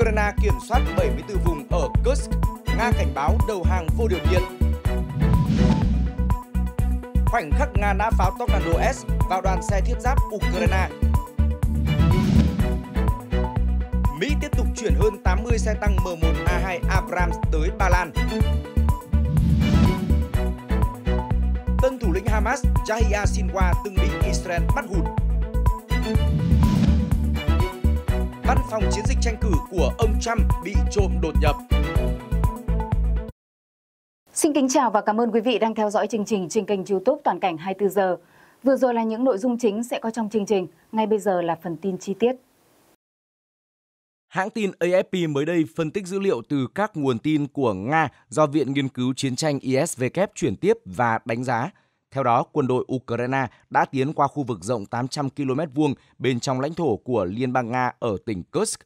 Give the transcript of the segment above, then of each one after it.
Ukraine kiểm soát 74 vùng ở Kursk, Nga cảnh báo đầu hàng vô điều kiện. Khoảnh khắc Nga đã pháo Tornado S vào đoàn xe thiết giáp Ukraine. Mỹ tiếp tục chuyển hơn 80 xe tăng M1A2 Abrams tới Ba Lan. Tân thủ lĩnh Hamas Yahya Sinwar từng bị Israel bắt hụt văn phòng chiến dịch tranh cử của ông Trump bị trộm đột nhập. Xin kính chào và cảm ơn quý vị đang theo dõi chương trình trên kênh YouTube Toàn cảnh 24 giờ. Vừa rồi là những nội dung chính sẽ có trong chương trình, ngay bây giờ là phần tin chi tiết. Hãng tin AFP mới đây phân tích dữ liệu từ các nguồn tin của Nga do Viện Nghiên cứu Chiến tranh ISW chuyển tiếp và đánh giá – theo đó, quân đội Ukraine đã tiến qua khu vực rộng 800 km vuông bên trong lãnh thổ của Liên bang Nga ở tỉnh Kursk.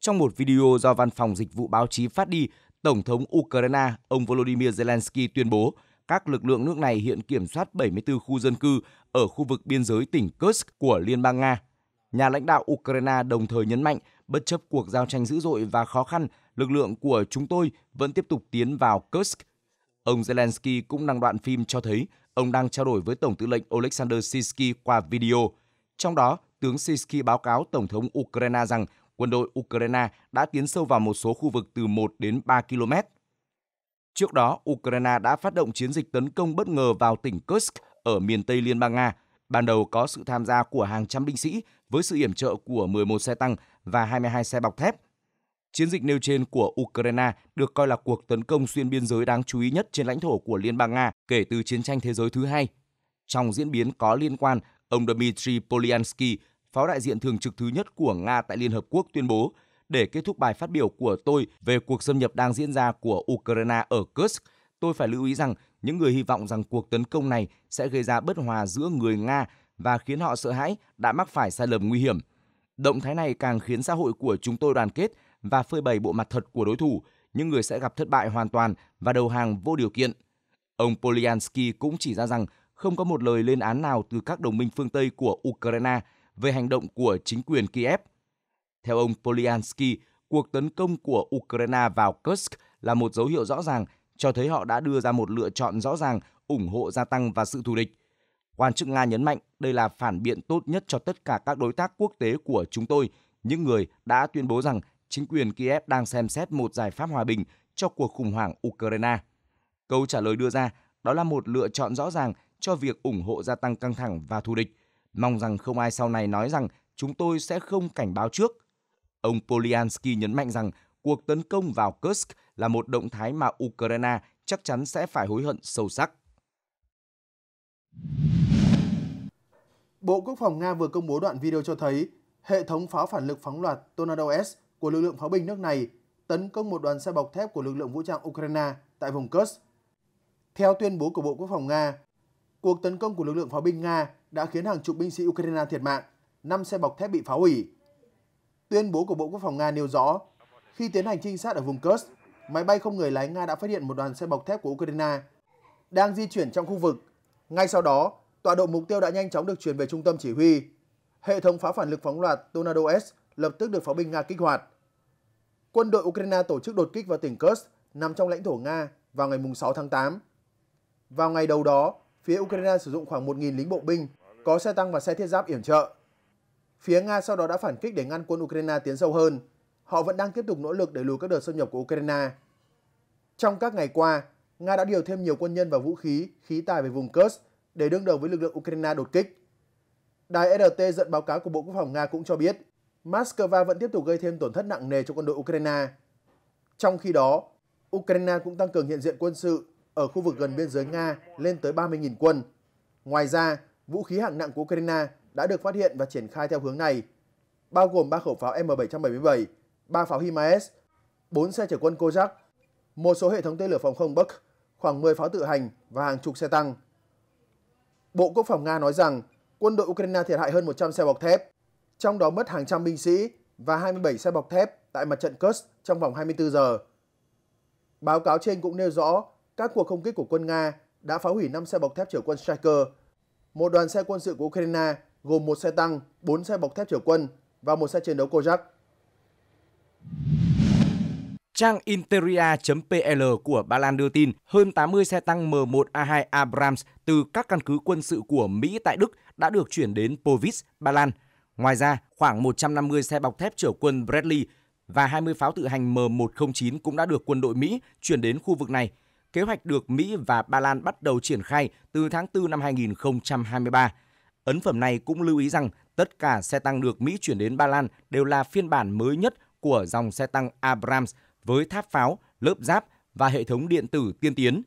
Trong một video do văn phòng dịch vụ báo chí phát đi, Tổng thống Ukraine ông Volodymyr Zelensky tuyên bố các lực lượng nước này hiện kiểm soát 74 khu dân cư ở khu vực biên giới tỉnh Kursk của Liên bang Nga. Nhà lãnh đạo Ukraine đồng thời nhấn mạnh, bất chấp cuộc giao tranh dữ dội và khó khăn, lực lượng của chúng tôi vẫn tiếp tục tiến vào Kursk. Ông Zelensky cũng đăng đoạn phim cho thấy ông đang trao đổi với Tổng tư lệnh Oleksandr Sisky qua video. Trong đó, tướng Sisky báo cáo Tổng thống Ukraine rằng quân đội Ukraine đã tiến sâu vào một số khu vực từ 1 đến 3 km. Trước đó, Ukraine đã phát động chiến dịch tấn công bất ngờ vào tỉnh Kursk ở miền Tây Liên bang Nga. Ban đầu có sự tham gia của hàng trăm binh sĩ với sự yểm trợ của 11 xe tăng và 22 xe bọc thép – Chiến dịch nêu trên của Ukraine được coi là cuộc tấn công xuyên biên giới đáng chú ý nhất trên lãnh thổ của Liên bang Nga kể từ chiến tranh thế giới thứ hai. Trong diễn biến có liên quan, ông Dmitry Polyansky, pháo đại diện thường trực thứ nhất của Nga tại Liên Hợp Quốc tuyên bố, để kết thúc bài phát biểu của tôi về cuộc xâm nhập đang diễn ra của Ukraine ở Kursk, tôi phải lưu ý rằng những người hy vọng rằng cuộc tấn công này sẽ gây ra bất hòa giữa người Nga và khiến họ sợ hãi đã mắc phải sai lầm nguy hiểm. Động thái này càng khiến xã hội của chúng tôi đoàn kết – và phơi bày bộ mặt thật của đối thủ, nhưng người sẽ gặp thất bại hoàn toàn và đầu hàng vô điều kiện. Ông Polyansky cũng chỉ ra rằng không có một lời lên án nào từ các đồng minh phương Tây của Ukraine về hành động của chính quyền Kiev. Theo ông Polyansky, cuộc tấn công của Ukraine vào Kursk là một dấu hiệu rõ ràng cho thấy họ đã đưa ra một lựa chọn rõ ràng ủng hộ gia tăng và sự thù địch. Quan chức Nga nhấn mạnh đây là phản biện tốt nhất cho tất cả các đối tác quốc tế của chúng tôi, những người đã tuyên bố rằng chính quyền Kiev đang xem xét một giải pháp hòa bình cho cuộc khủng hoảng Ukraine. Câu trả lời đưa ra đó là một lựa chọn rõ ràng cho việc ủng hộ gia tăng căng thẳng và thù địch. Mong rằng không ai sau này nói rằng chúng tôi sẽ không cảnh báo trước. Ông Polyansky nhấn mạnh rằng cuộc tấn công vào Kursk là một động thái mà Ukraine chắc chắn sẽ phải hối hận sâu sắc. Bộ Quốc phòng Nga vừa công bố đoạn video cho thấy hệ thống pháo phản lực phóng loạt Tornado S của lực lượng pháo binh nước này tấn công một đoàn xe bọc thép của lực lượng vũ trang Ukraine tại vùng Kursk. Theo tuyên bố của Bộ Quốc phòng Nga, cuộc tấn công của lực lượng pháo binh Nga đã khiến hàng chục binh sĩ Ukraine thiệt mạng, 5 xe bọc thép bị phá hủy. Tuyên bố của Bộ Quốc phòng Nga nêu rõ, khi tiến hành trinh sát ở vùng Kursk, máy bay không người lái Nga đã phát hiện một đoàn xe bọc thép của Ukraine đang di chuyển trong khu vực. Ngay sau đó, tọa độ mục tiêu đã nhanh chóng được chuyển về trung tâm chỉ huy. Hệ thống pháo phản lực phóng loạt Tornado S lập tức được pháo binh Nga kích hoạt. Quân đội Ukraine tổ chức đột kích vào tỉnh Kursk nằm trong lãnh thổ Nga vào ngày 6 tháng 8. Vào ngày đầu đó, phía Ukraine sử dụng khoảng 1.000 lính bộ binh, có xe tăng và xe thiết giáp yểm trợ. Phía Nga sau đó đã phản kích để ngăn quân Ukraine tiến sâu hơn. Họ vẫn đang tiếp tục nỗ lực để lùi các đợt xâm nhập của Ukraine. Trong các ngày qua, Nga đã điều thêm nhiều quân nhân và vũ khí, khí tài về vùng Kursk để đương đầu với lực lượng Ukraine đột kích. Đài RT dẫn báo cáo của Bộ Quốc phòng Nga cũng cho biết, Moscow vẫn tiếp tục gây thêm tổn thất nặng nề cho quân đội Ukraine. Trong khi đó, Ukraine cũng tăng cường hiện diện quân sự ở khu vực gần biên giới Nga lên tới 30.000 quân. Ngoài ra, vũ khí hạng nặng của Ukraine đã được phát hiện và triển khai theo hướng này, bao gồm 3 khẩu pháo M777, 3 pháo HIMARS, 4 xe chở quân Kozak, một số hệ thống tên lửa phòng không Buk, khoảng 10 pháo tự hành và hàng chục xe tăng. Bộ Quốc phòng Nga nói rằng quân đội Ukraine thiệt hại hơn 100 xe bọc thép, trong đó mất hàng trăm binh sĩ và 27 xe bọc thép tại mặt trận Kursk trong vòng 24 giờ. Báo cáo trên cũng nêu rõ các cuộc không kích của quân Nga đã phá hủy 5 xe bọc thép chở quân Striker, một đoàn xe quân sự của Ukraine gồm một xe tăng, 4 xe bọc thép chở quân và một xe chiến đấu Kozak. Trang interia.pl của Ba Lan đưa tin hơn 80 xe tăng M1A2 Abrams từ các căn cứ quân sự của Mỹ tại Đức đã được chuyển đến Povis, Ba Lan – Ngoài ra, khoảng 150 xe bọc thép chở quân Bradley và 20 pháo tự hành M109 cũng đã được quân đội Mỹ chuyển đến khu vực này. Kế hoạch được Mỹ và Ba Lan bắt đầu triển khai từ tháng 4 năm 2023. Ấn phẩm này cũng lưu ý rằng tất cả xe tăng được Mỹ chuyển đến Ba Lan đều là phiên bản mới nhất của dòng xe tăng Abrams với tháp pháo, lớp giáp và hệ thống điện tử tiên tiến.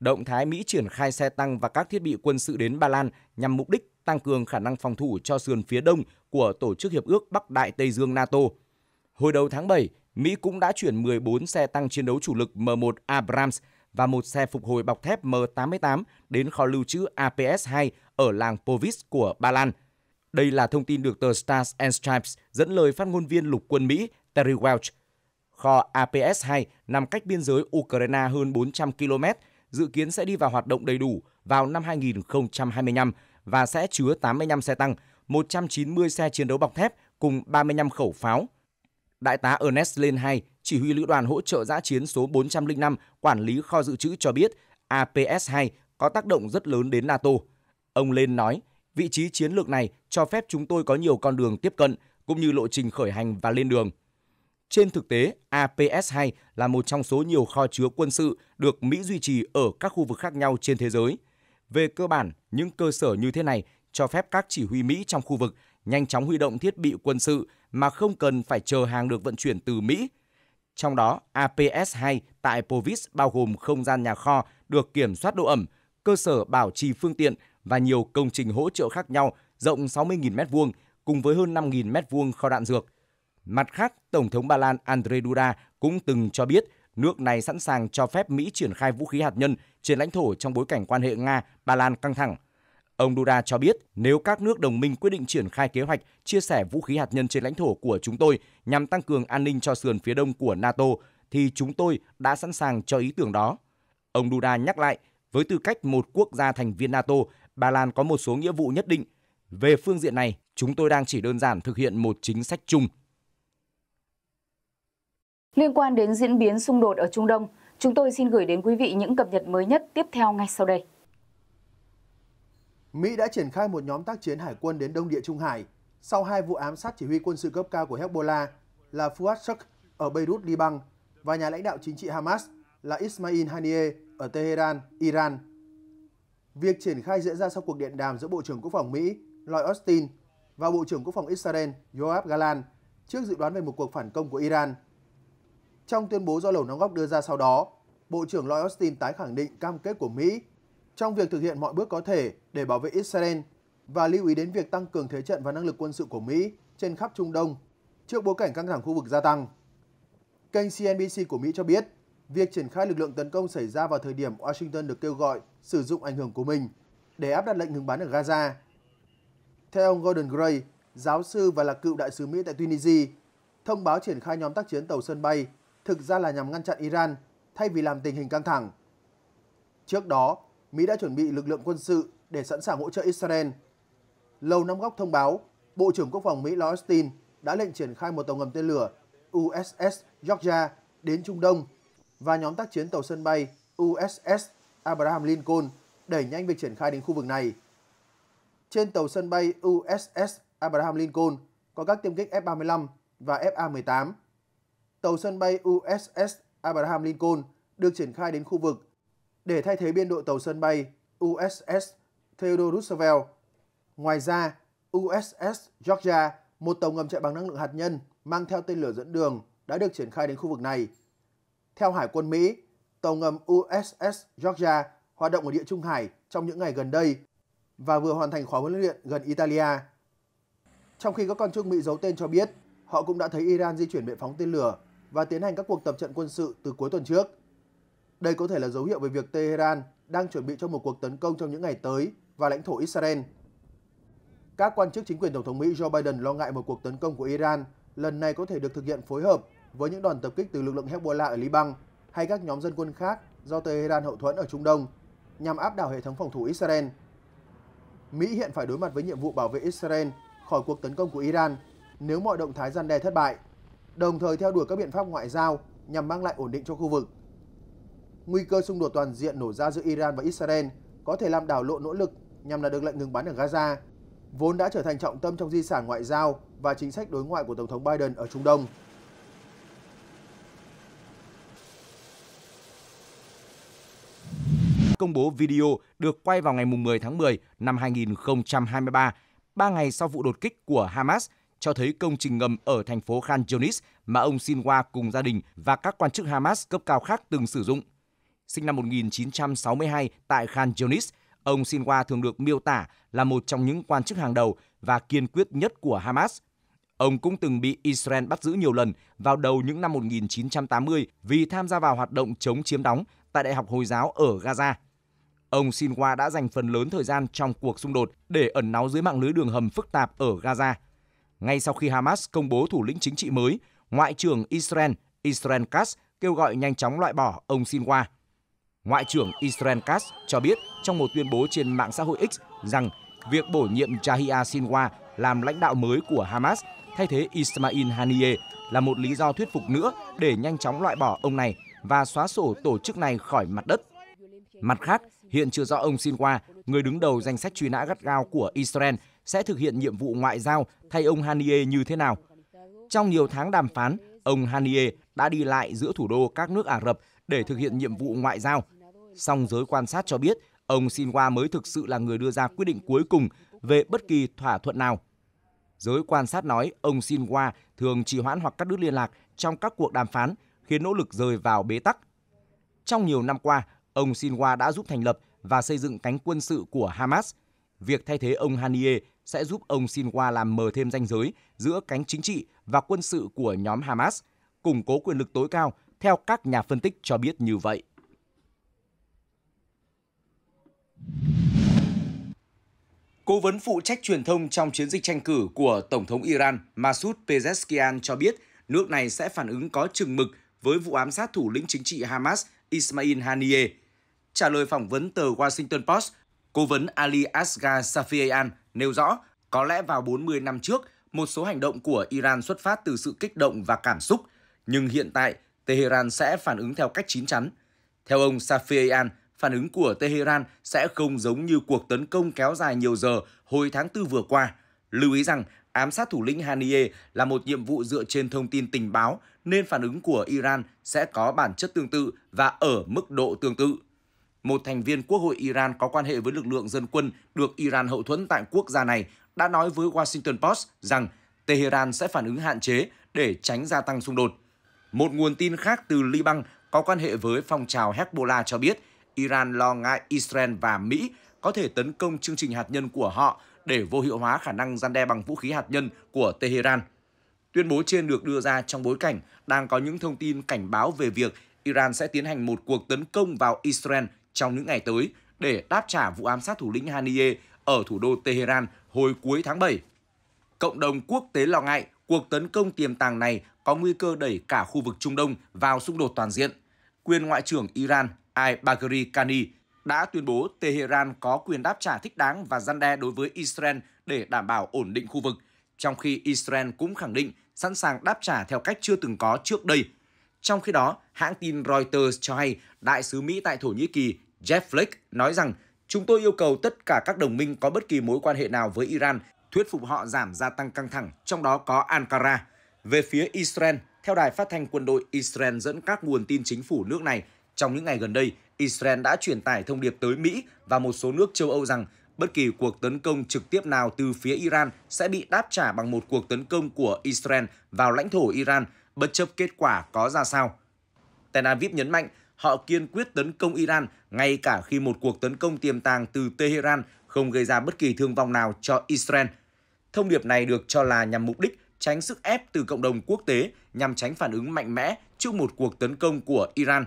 Động thái Mỹ triển khai xe tăng và các thiết bị quân sự đến Ba Lan nhằm mục đích tăng cường khả năng phòng thủ cho sườn phía đông của Tổ chức Hiệp ước Bắc Đại Tây Dương NATO. Hồi đầu tháng 7, Mỹ cũng đã chuyển 14 xe tăng chiến đấu chủ lực M1 Abrams và một xe phục hồi bọc thép M88 đến kho lưu trữ APS-2 ở làng Povis của Ba Lan. Đây là thông tin được tờ Stars and Stripes dẫn lời phát ngôn viên lục quân Mỹ Terry Welch. Kho APS-2 nằm cách biên giới Ukraine hơn 400 km, dự kiến sẽ đi vào hoạt động đầy đủ vào năm 2025 và sẽ chứa 85 xe tăng, 190 xe chiến đấu bọc thép cùng 35 khẩu pháo. Đại tá Ernest Lên 2, chỉ huy lữ đoàn hỗ trợ giã chiến số 405 quản lý kho dự trữ cho biết APS-2 có tác động rất lớn đến NATO. Ông Lên nói, vị trí chiến lược này cho phép chúng tôi có nhiều con đường tiếp cận cũng như lộ trình khởi hành và lên đường. Trên thực tế, APS-2 là một trong số nhiều kho chứa quân sự được Mỹ duy trì ở các khu vực khác nhau trên thế giới – về cơ bản, những cơ sở như thế này cho phép các chỉ huy Mỹ trong khu vực nhanh chóng huy động thiết bị quân sự mà không cần phải chờ hàng được vận chuyển từ Mỹ. Trong đó, APS-2 tại Povis bao gồm không gian nhà kho được kiểm soát độ ẩm, cơ sở bảo trì phương tiện và nhiều công trình hỗ trợ khác nhau rộng 60.000 m2 cùng với hơn 5.000 m2 kho đạn dược. Mặt khác, Tổng thống Ba Lan Andrzej Duda cũng từng cho biết nước này sẵn sàng cho phép Mỹ triển khai vũ khí hạt nhân trên lãnh thổ trong bối cảnh quan hệ Nga-Ba Lan căng thẳng. Ông Duda cho biết, nếu các nước đồng minh quyết định triển khai kế hoạch chia sẻ vũ khí hạt nhân trên lãnh thổ của chúng tôi nhằm tăng cường an ninh cho sườn phía đông của NATO, thì chúng tôi đã sẵn sàng cho ý tưởng đó. Ông Duda nhắc lại, với tư cách một quốc gia thành viên NATO, Ba Lan có một số nghĩa vụ nhất định. Về phương diện này, chúng tôi đang chỉ đơn giản thực hiện một chính sách chung Liên quan đến diễn biến xung đột ở Trung Đông, chúng tôi xin gửi đến quý vị những cập nhật mới nhất tiếp theo ngay sau đây. Mỹ đã triển khai một nhóm tác chiến hải quân đến Đông Địa Trung Hải sau hai vụ ám sát chỉ huy quân sự cấp cao của Hezbollah là Fuad Shuk ở Beirut, Liban và nhà lãnh đạo chính trị Hamas là Ismail Haniyeh ở Tehran, Iran. Việc triển khai diễn ra sau cuộc điện đàm giữa Bộ trưởng Quốc phòng Mỹ Lloyd Austin và Bộ trưởng Quốc phòng Israel Yoav Galan trước dự đoán về một cuộc phản công của Iran – trong tuyên bố do Lầu Năm Góc đưa ra sau đó, Bộ trưởng Lloyd Austin tái khẳng định cam kết của Mỹ trong việc thực hiện mọi bước có thể để bảo vệ Israel và lưu ý đến việc tăng cường thế trận và năng lực quân sự của Mỹ trên khắp Trung Đông trước bối cảnh căng thẳng khu vực gia tăng. Kênh CNBC của Mỹ cho biết, việc triển khai lực lượng tấn công xảy ra vào thời điểm Washington được kêu gọi sử dụng ảnh hưởng của mình để áp đặt lệnh ngừng bắn ở Gaza. Theo ông Gordon Gray, giáo sư và là cựu đại sứ Mỹ tại Tunisia, thông báo triển khai nhóm tác chiến tàu sân bay thực ra là nhằm ngăn chặn Iran thay vì làm tình hình căng thẳng. Trước đó, Mỹ đã chuẩn bị lực lượng quân sự để sẵn sàng hỗ trợ Israel. Lầu Năm Góc thông báo, Bộ trưởng Quốc phòng Mỹ Lloyd Austin đã lệnh triển khai một tàu ngầm tên lửa USS Georgia đến Trung Đông và nhóm tác chiến tàu sân bay USS Abraham Lincoln đẩy nhanh việc triển khai đến khu vực này. Trên tàu sân bay USS Abraham Lincoln có các tiêm kích F-35 và Fa-18 tàu sân bay USS Abraham Lincoln được triển khai đến khu vực để thay thế biên đội tàu sân bay USS Theodore Roosevelt. Ngoài ra, USS Georgia, một tàu ngầm chạy bằng năng lượng hạt nhân mang theo tên lửa dẫn đường đã được triển khai đến khu vực này. Theo Hải quân Mỹ, tàu ngầm USS Georgia hoạt động ở địa Trung Hải trong những ngày gần đây và vừa hoàn thành khóa huấn luyện gần Italia. Trong khi các con chức Mỹ giấu tên cho biết, họ cũng đã thấy Iran di chuyển bệ phóng tên lửa và tiến hành các cuộc tập trận quân sự từ cuối tuần trước. Đây có thể là dấu hiệu về việc Tehran đang chuẩn bị cho một cuộc tấn công trong những ngày tới vào lãnh thổ Israel. Các quan chức chính quyền Tổng thống Mỹ Joe Biden lo ngại một cuộc tấn công của Iran lần này có thể được thực hiện phối hợp với những đòn tập kích từ lực lượng Hezbollah ở Liban hay các nhóm dân quân khác do Tehran hậu thuẫn ở Trung Đông nhằm áp đảo hệ thống phòng thủ Israel. Mỹ hiện phải đối mặt với nhiệm vụ bảo vệ Israel khỏi cuộc tấn công của Iran nếu mọi động thái gian đe thất bại đồng thời theo đuổi các biện pháp ngoại giao nhằm mang lại ổn định cho khu vực. Nguy cơ xung đột toàn diện nổ ra giữa Iran và Israel có thể làm đảo lộn nỗ lực nhằm đạt được lệnh ngừng bắn ở Gaza, vốn đã trở thành trọng tâm trong di sản ngoại giao và chính sách đối ngoại của Tổng thống Biden ở Trung Đông. Công bố video được quay vào ngày 10 tháng 10 năm 2023, 3 ngày sau vụ đột kích của Hamas – cho thấy công trình ngầm ở thành phố Khan Yunis mà ông Sinwa cùng gia đình và các quan chức Hamas cấp cao khác từng sử dụng. Sinh năm 1962 tại Khan Yunis, ông Sinwa thường được miêu tả là một trong những quan chức hàng đầu và kiên quyết nhất của Hamas. Ông cũng từng bị Israel bắt giữ nhiều lần vào đầu những năm 1980 vì tham gia vào hoạt động chống chiếm đóng tại Đại học Hồi giáo ở Gaza. Ông Sinwa đã dành phần lớn thời gian trong cuộc xung đột để ẩn náu dưới mạng lưới đường hầm phức tạp ở Gaza – ngay sau khi Hamas công bố thủ lĩnh chính trị mới, Ngoại trưởng Israel Israel Katz kêu gọi nhanh chóng loại bỏ ông Sinwa. Ngoại trưởng Israel Katz cho biết trong một tuyên bố trên mạng xã hội X rằng việc bổ nhiệm Jahia Sinwa làm lãnh đạo mới của Hamas thay thế Ismail Haniyeh là một lý do thuyết phục nữa để nhanh chóng loại bỏ ông này và xóa sổ tổ chức này khỏi mặt đất. Mặt khác, hiện chưa rõ ông Sinwa, người đứng đầu danh sách truy nã gắt gao của Israel, sẽ thực hiện nhiệm vụ ngoại giao thay ông Haniye như thế nào. Trong nhiều tháng đàm phán, ông Haniye đã đi lại giữa thủ đô các nước Ả Rập để thực hiện nhiệm vụ ngoại giao. Song giới quan sát cho biết, ông Sinwa mới thực sự là người đưa ra quyết định cuối cùng về bất kỳ thỏa thuận nào. Giới quan sát nói ông Sinwa thường trì hoãn hoặc cắt đứt liên lạc trong các cuộc đàm phán, khiến nỗ lực rơi vào bế tắc. Trong nhiều năm qua, ông Sinwa đã giúp thành lập và xây dựng cánh quân sự của Hamas. Việc thay thế ông Haniye sẽ giúp ông Sinwa làm mờ thêm ranh giới giữa cánh chính trị và quân sự của nhóm Hamas, củng cố quyền lực tối cao theo các nhà phân tích cho biết như vậy. Cố vấn phụ trách truyền thông trong chiến dịch tranh cử của Tổng thống Iran Masoud Pezeshkian cho biết nước này sẽ phản ứng có chừng mực với vụ ám sát thủ lĩnh chính trị Hamas Ismail Haniyeh. Trả lời phỏng vấn tờ Washington Post, cố vấn Ali Asghar Safiyan nêu rõ có lẽ vào 40 năm trước, một số hành động của Iran xuất phát từ sự kích động và cảm xúc, nhưng hiện tại Tehran sẽ phản ứng theo cách chín chắn. Theo ông Safian, phản ứng của Tehran sẽ không giống như cuộc tấn công kéo dài nhiều giờ hồi tháng 4 vừa qua. Lưu ý rằng ám sát thủ lĩnh Haniyeh là một nhiệm vụ dựa trên thông tin tình báo nên phản ứng của Iran sẽ có bản chất tương tự và ở mức độ tương tự một thành viên Quốc hội Iran có quan hệ với lực lượng dân quân được Iran hậu thuẫn tại quốc gia này, đã nói với Washington Post rằng Tehran sẽ phản ứng hạn chế để tránh gia tăng xung đột. Một nguồn tin khác từ Liban có quan hệ với phong trào Hezbollah cho biết Iran lo ngại Israel và Mỹ có thể tấn công chương trình hạt nhân của họ để vô hiệu hóa khả năng gian đe bằng vũ khí hạt nhân của Tehran. Tuyên bố trên được đưa ra trong bối cảnh đang có những thông tin cảnh báo về việc Iran sẽ tiến hành một cuộc tấn công vào Israel trong những ngày tới để đáp trả vụ ám sát thủ lĩnh Haniyeh ở thủ đô Tehran hồi cuối tháng 7. Cộng đồng quốc tế lo ngại cuộc tấn công tiềm tàng này có nguy cơ đẩy cả khu vực Trung Đông vào xung đột toàn diện. Quyền Ngoại trưởng Iran Ai Bagheri Kani đã tuyên bố Tehran có quyền đáp trả thích đáng và gian đe đối với Israel để đảm bảo ổn định khu vực, trong khi Israel cũng khẳng định sẵn sàng đáp trả theo cách chưa từng có trước đây trong khi đó, hãng tin Reuters cho hay đại sứ Mỹ tại Thổ Nhĩ Kỳ Jeff Flake nói rằng Chúng tôi yêu cầu tất cả các đồng minh có bất kỳ mối quan hệ nào với Iran thuyết phục họ giảm gia tăng căng thẳng, trong đó có Ankara. Về phía Israel, theo đài phát thanh quân đội Israel dẫn các nguồn tin chính phủ nước này, trong những ngày gần đây, Israel đã truyền tải thông điệp tới Mỹ và một số nước châu Âu rằng bất kỳ cuộc tấn công trực tiếp nào từ phía Iran sẽ bị đáp trả bằng một cuộc tấn công của Israel vào lãnh thổ Iran – bất chấp kết quả có ra sao. Tel Aviv nhấn mạnh họ kiên quyết tấn công Iran ngay cả khi một cuộc tấn công tiềm tàng từ Tehran không gây ra bất kỳ thương vong nào cho Israel. Thông điệp này được cho là nhằm mục đích tránh sức ép từ cộng đồng quốc tế nhằm tránh phản ứng mạnh mẽ trước một cuộc tấn công của Iran.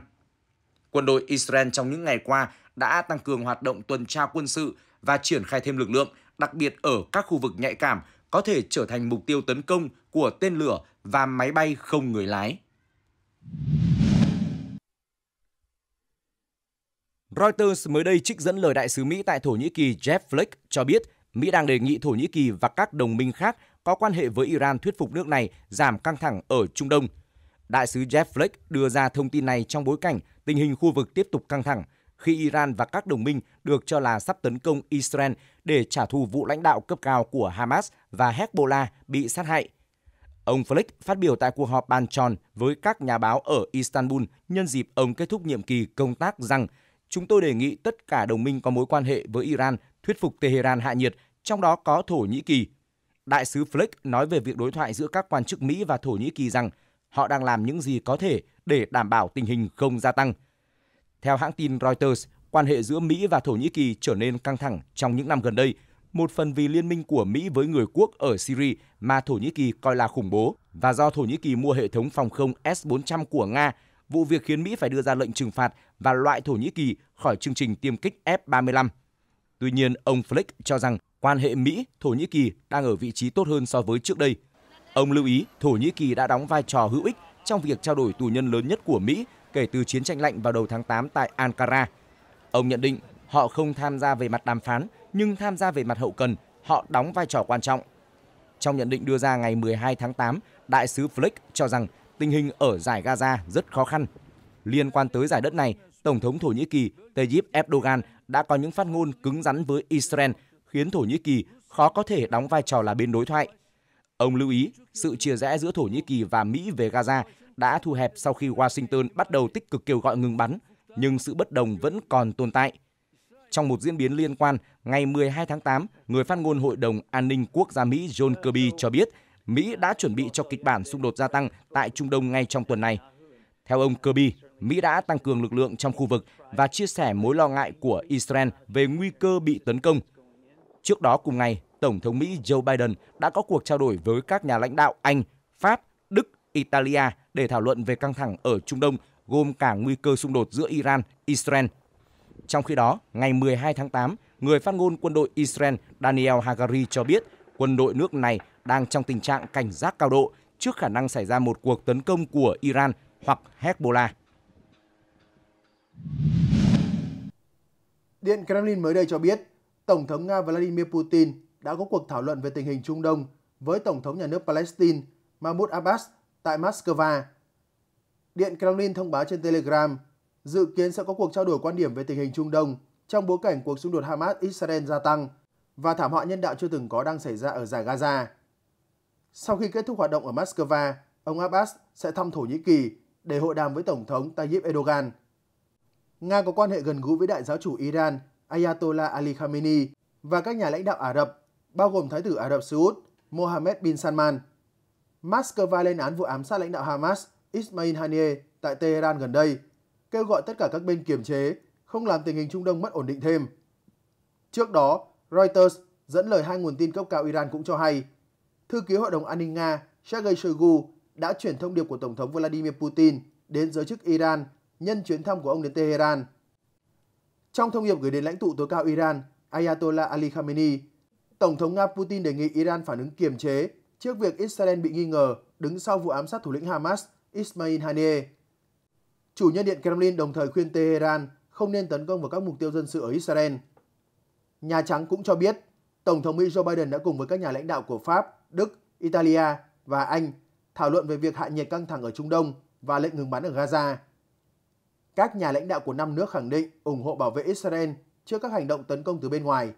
Quân đội Israel trong những ngày qua đã tăng cường hoạt động tuần tra quân sự và triển khai thêm lực lượng, đặc biệt ở các khu vực nhạy cảm có thể trở thành mục tiêu tấn công của tên lửa và máy bay không người lái. Reuters mới đây trích dẫn lời đại sứ Mỹ tại Thổ Nhĩ Kỳ Jeff Flake cho biết Mỹ đang đề nghị Thổ Nhĩ Kỳ và các đồng minh khác có quan hệ với Iran thuyết phục nước này giảm căng thẳng ở Trung Đông. Đại sứ Jeff Flake đưa ra thông tin này trong bối cảnh tình hình khu vực tiếp tục căng thẳng khi Iran và các đồng minh được cho là sắp tấn công Israel để trả thù vụ lãnh đạo cấp cao của Hamas và Hezbollah bị sát hại – Ông Flick phát biểu tại cuộc họp bàn tròn với các nhà báo ở Istanbul nhân dịp ông kết thúc nhiệm kỳ công tác rằng chúng tôi đề nghị tất cả đồng minh có mối quan hệ với Iran thuyết phục Tehran hạ nhiệt, trong đó có Thổ Nhĩ Kỳ. Đại sứ Flick nói về việc đối thoại giữa các quan chức Mỹ và Thổ Nhĩ Kỳ rằng họ đang làm những gì có thể để đảm bảo tình hình không gia tăng. Theo hãng tin Reuters, quan hệ giữa Mỹ và Thổ Nhĩ Kỳ trở nên căng thẳng trong những năm gần đây một phần vì liên minh của Mỹ với người quốc ở Syria mà Thổ Nhĩ Kỳ coi là khủng bố và do Thổ Nhĩ Kỳ mua hệ thống phòng không S-400 của Nga, vụ việc khiến Mỹ phải đưa ra lệnh trừng phạt và loại Thổ Nhĩ Kỳ khỏi chương trình tiêm kích F-35. Tuy nhiên, ông Flick cho rằng quan hệ Mỹ-Thổ Nhĩ Kỳ đang ở vị trí tốt hơn so với trước đây. Ông lưu ý Thổ Nhĩ Kỳ đã đóng vai trò hữu ích trong việc trao đổi tù nhân lớn nhất của Mỹ kể từ chiến tranh lạnh vào đầu tháng 8 tại Ankara. Ông nhận định họ không tham gia về mặt đàm phán nhưng tham gia về mặt hậu cần, họ đóng vai trò quan trọng. Trong nhận định đưa ra ngày 12 tháng 8, đại sứ Flick cho rằng tình hình ở giải Gaza rất khó khăn. Liên quan tới giải đất này, Tổng thống Thổ Nhĩ Kỳ Tayyip Erdogan đã có những phát ngôn cứng rắn với Israel, khiến Thổ Nhĩ Kỳ khó có thể đóng vai trò là bên đối thoại. Ông lưu ý, sự chia rẽ giữa Thổ Nhĩ Kỳ và Mỹ về Gaza đã thu hẹp sau khi Washington bắt đầu tích cực kêu gọi ngừng bắn, nhưng sự bất đồng vẫn còn tồn tại. Trong một diễn biến liên quan, ngày 12 tháng 8, người phát ngôn Hội đồng An ninh Quốc gia Mỹ John Kirby cho biết Mỹ đã chuẩn bị cho kịch bản xung đột gia tăng tại Trung Đông ngay trong tuần này. Theo ông Kirby, Mỹ đã tăng cường lực lượng trong khu vực và chia sẻ mối lo ngại của Israel về nguy cơ bị tấn công. Trước đó cùng ngày, Tổng thống Mỹ Joe Biden đã có cuộc trao đổi với các nhà lãnh đạo Anh, Pháp, Đức, Italia để thảo luận về căng thẳng ở Trung Đông, gồm cả nguy cơ xung đột giữa Iran, Israel trong khi đó, ngày 12 tháng 8, người phát ngôn quân đội Israel Daniel Hagari cho biết quân đội nước này đang trong tình trạng cảnh giác cao độ trước khả năng xảy ra một cuộc tấn công của Iran hoặc Hezbollah. Điện Kremlin mới đây cho biết, Tổng thống Nga Vladimir Putin đã có cuộc thảo luận về tình hình Trung Đông với Tổng thống nhà nước Palestine Mahmoud Abbas tại Moscow. Điện Kremlin thông báo trên Telegram dự kiến sẽ có cuộc trao đổi quan điểm về tình hình Trung Đông trong bối cảnh cuộc xung đột Hamas-Israel gia tăng và thảm họa nhân đạo chưa từng có đang xảy ra ở giải Gaza. Sau khi kết thúc hoạt động ở Moscow, ông Abbas sẽ thăm Thổ Nhĩ Kỳ để hội đàm với Tổng thống Tayyip Erdogan. Nga có quan hệ gần gũi với đại giáo chủ Iran Ayatollah Ali Khamenei và các nhà lãnh đạo Ả Rập, bao gồm Thái tử Ả Rập Xê Út Mohammed bin Salman. Moscow lên án vụ ám sát lãnh đạo Hamas Ismail Haniyeh tại Tehran gần đây kêu gọi tất cả các bên kiềm chế, không làm tình hình Trung Đông mất ổn định thêm. Trước đó, Reuters dẫn lời hai nguồn tin cấp cao Iran cũng cho hay, thư ký Hội đồng An ninh Nga Sergei Shoigu đã chuyển thông điệp của Tổng thống Vladimir Putin đến giới chức Iran nhân chuyến thăm của ông đến Tehran. Trong thông điệp gửi đến lãnh tụ tối cao Iran Ayatollah Ali Khamenei, Tổng thống Nga Putin đề nghị Iran phản ứng kiềm chế trước việc Israel bị nghi ngờ đứng sau vụ ám sát thủ lĩnh Hamas Ismail Haniyeh. Chủ nhân Điện Kremlin đồng thời khuyên Tehran không nên tấn công vào các mục tiêu dân sự ở Israel. Nhà Trắng cũng cho biết, Tổng thống Mỹ Joe Biden đã cùng với các nhà lãnh đạo của Pháp, Đức, Italia và Anh thảo luận về việc hạ nhiệt căng thẳng ở Trung Đông và lệnh ngừng bắn ở Gaza. Các nhà lãnh đạo của năm nước khẳng định ủng hộ bảo vệ Israel trước các hành động tấn công từ bên ngoài.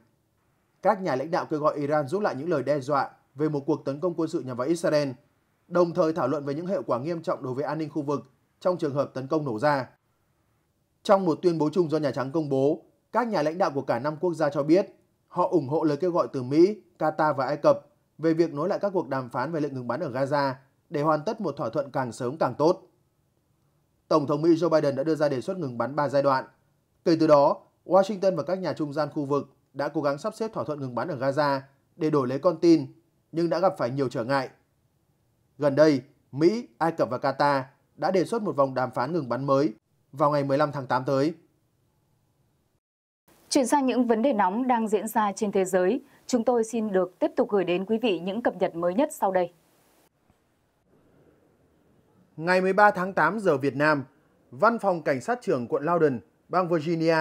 Các nhà lãnh đạo kêu gọi Iran rút lại những lời đe dọa về một cuộc tấn công quân sự nhằm vào Israel, đồng thời thảo luận về những hệ quả nghiêm trọng đối với an ninh khu vực trong trường hợp tấn công nổ ra. Trong một tuyên bố chung do Nhà Trắng công bố, các nhà lãnh đạo của cả năm quốc gia cho biết họ ủng hộ lời kêu gọi từ Mỹ, Qatar và Ai Cập về việc nối lại các cuộc đàm phán về lệnh ngừng bắn ở Gaza để hoàn tất một thỏa thuận càng sớm càng tốt. Tổng thống Mỹ Joe Biden đã đưa ra đề xuất ngừng bắn 3 giai đoạn. Kể từ đó, Washington và các nhà trung gian khu vực đã cố gắng sắp xếp thỏa thuận ngừng bắn ở Gaza để đổi lấy con tin, nhưng đã gặp phải nhiều trở ngại. Gần đây, Mỹ, Ai Cập và Qatar đã đề xuất một vòng đàm phán ngừng bắn mới vào ngày 15 tháng 8 tới. Chuyển sang những vấn đề nóng đang diễn ra trên thế giới, chúng tôi xin được tiếp tục gửi đến quý vị những cập nhật mới nhất sau đây. Ngày 13 tháng 8 giờ Việt Nam, Văn phòng Cảnh sát trưởng quận Loudoun, bang Virginia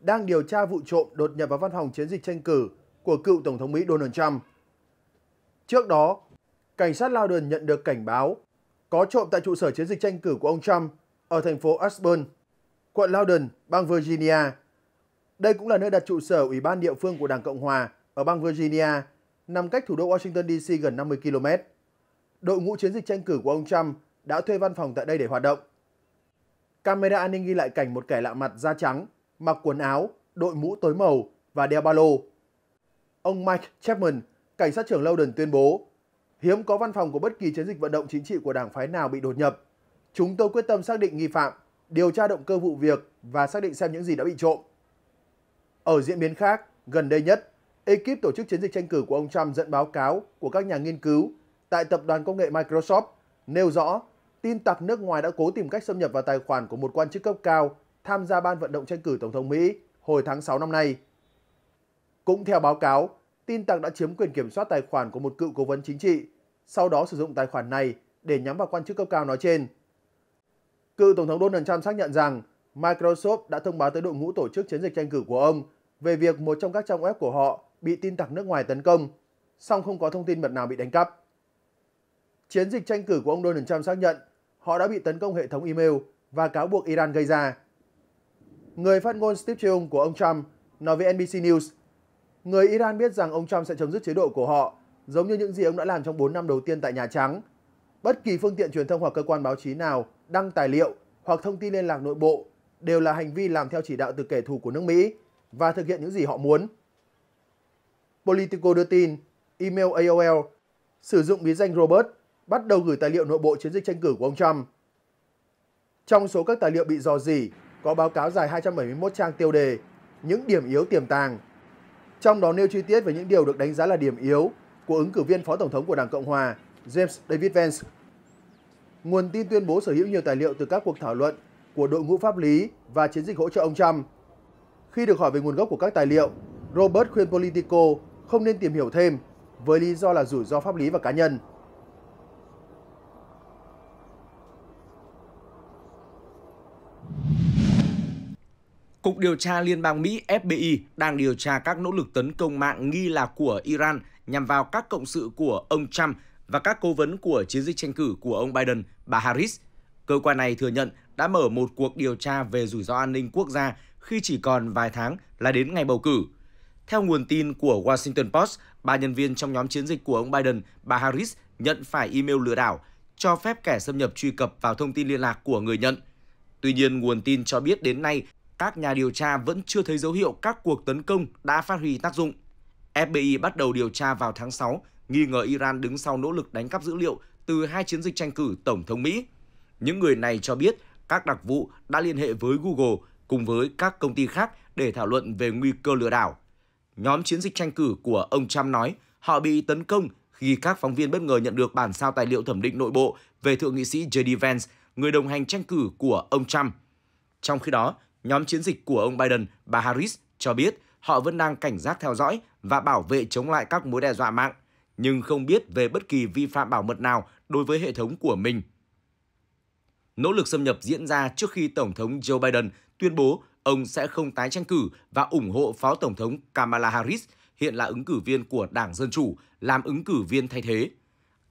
đang điều tra vụ trộm đột nhập vào văn phòng chiến dịch tranh cử của cựu Tổng thống Mỹ Donald Trump. Trước đó, cảnh sát Loudoun nhận được cảnh báo có trộm tại trụ sở chiến dịch tranh cử của ông Trump ở thành phố Ashburn, quận Loudoun, bang Virginia. Đây cũng là nơi đặt trụ sở ủy ban địa phương của Đảng Cộng Hòa ở bang Virginia, nằm cách thủ đô Washington DC gần 50 km. Đội ngũ chiến dịch tranh cử của ông Trump đã thuê văn phòng tại đây để hoạt động. Camera an ninh ghi lại cảnh một kẻ lạ mặt da trắng, mặc quần áo, đội mũ tối màu và đeo ba lô. Ông Mike Chapman, cảnh sát trưởng Loudon tuyên bố Hiếm có văn phòng của bất kỳ chiến dịch vận động chính trị của đảng phái nào bị đột nhập. Chúng tôi quyết tâm xác định nghi phạm, điều tra động cơ vụ việc và xác định xem những gì đã bị trộm. Ở diễn biến khác, gần đây nhất, ekip tổ chức chiến dịch tranh cử của ông Trump dẫn báo cáo của các nhà nghiên cứu tại tập đoàn công nghệ Microsoft nêu rõ tin tặc nước ngoài đã cố tìm cách xâm nhập vào tài khoản của một quan chức cấp cao tham gia ban vận động tranh cử Tổng thống Mỹ hồi tháng 6 năm nay. Cũng theo báo cáo, tin tặc đã chiếm quyền kiểm soát tài khoản của một cựu cố vấn chính trị, sau đó sử dụng tài khoản này để nhắm vào quan chức cấp cao nói trên. Cựu Tổng thống Donald Trump xác nhận rằng Microsoft đã thông báo tới đội ngũ tổ chức chiến dịch tranh cử của ông về việc một trong các trang web của họ bị tin tặc nước ngoài tấn công, song không có thông tin mật nào bị đánh cắp. Chiến dịch tranh cử của ông Donald Trump xác nhận họ đã bị tấn công hệ thống email và cáo buộc Iran gây ra. Người phát ngôn Steve Chung của ông Trump nói với NBC News người Iran biết rằng ông Trump sẽ chấm dứt chế độ của họ, giống như những gì ông đã làm trong 4 năm đầu tiên tại Nhà Trắng. Bất kỳ phương tiện truyền thông hoặc cơ quan báo chí nào đăng tài liệu hoặc thông tin liên lạc nội bộ đều là hành vi làm theo chỉ đạo từ kẻ thù của nước Mỹ và thực hiện những gì họ muốn. Politico đưa tin, email AOL sử dụng bí danh Robert bắt đầu gửi tài liệu nội bộ chiến dịch tranh cử của ông Trump. Trong số các tài liệu bị dò dỉ, có báo cáo dài 271 trang tiêu đề, những điểm yếu tiềm tàng trong đó nêu chi tiết về những điều được đánh giá là điểm yếu của ứng cử viên Phó Tổng thống của Đảng Cộng Hòa James David Vance. Nguồn tin tuyên bố sở hữu nhiều tài liệu từ các cuộc thảo luận của đội ngũ pháp lý và chiến dịch hỗ trợ ông Trump. Khi được hỏi về nguồn gốc của các tài liệu, Robert khuyên Politico không nên tìm hiểu thêm với lý do là rủi ro pháp lý và cá nhân. Cục điều tra Liên bang Mỹ FBI đang điều tra các nỗ lực tấn công mạng nghi là của Iran nhằm vào các cộng sự của ông Trump và các cố vấn của chiến dịch tranh cử của ông Biden, bà Harris. Cơ quan này thừa nhận đã mở một cuộc điều tra về rủi ro an ninh quốc gia khi chỉ còn vài tháng là đến ngày bầu cử. Theo nguồn tin của Washington Post, ba nhân viên trong nhóm chiến dịch của ông Biden, bà Harris nhận phải email lừa đảo cho phép kẻ xâm nhập truy cập vào thông tin liên lạc của người nhận. Tuy nhiên, nguồn tin cho biết đến nay các nhà điều tra vẫn chưa thấy dấu hiệu các cuộc tấn công đã phát huy tác dụng. FBI bắt đầu điều tra vào tháng 6, nghi ngờ Iran đứng sau nỗ lực đánh cắp dữ liệu từ hai chiến dịch tranh cử Tổng thống Mỹ. Những người này cho biết các đặc vụ đã liên hệ với Google cùng với các công ty khác để thảo luận về nguy cơ lừa đảo. Nhóm chiến dịch tranh cử của ông Trump nói họ bị tấn công khi các phóng viên bất ngờ nhận được bản sao tài liệu thẩm định nội bộ về thượng nghị sĩ J.D. Vance, người đồng hành tranh cử của ông Trump. Trong khi đó, nhóm chiến dịch của ông Biden, bà Harris cho biết họ vẫn đang cảnh giác theo dõi và bảo vệ chống lại các mối đe dọa mạng, nhưng không biết về bất kỳ vi phạm bảo mật nào đối với hệ thống của mình. Nỗ lực xâm nhập diễn ra trước khi Tổng thống Joe Biden tuyên bố ông sẽ không tái tranh cử và ủng hộ Phó Tổng thống Kamala Harris, hiện là ứng cử viên của Đảng Dân Chủ, làm ứng cử viên thay thế.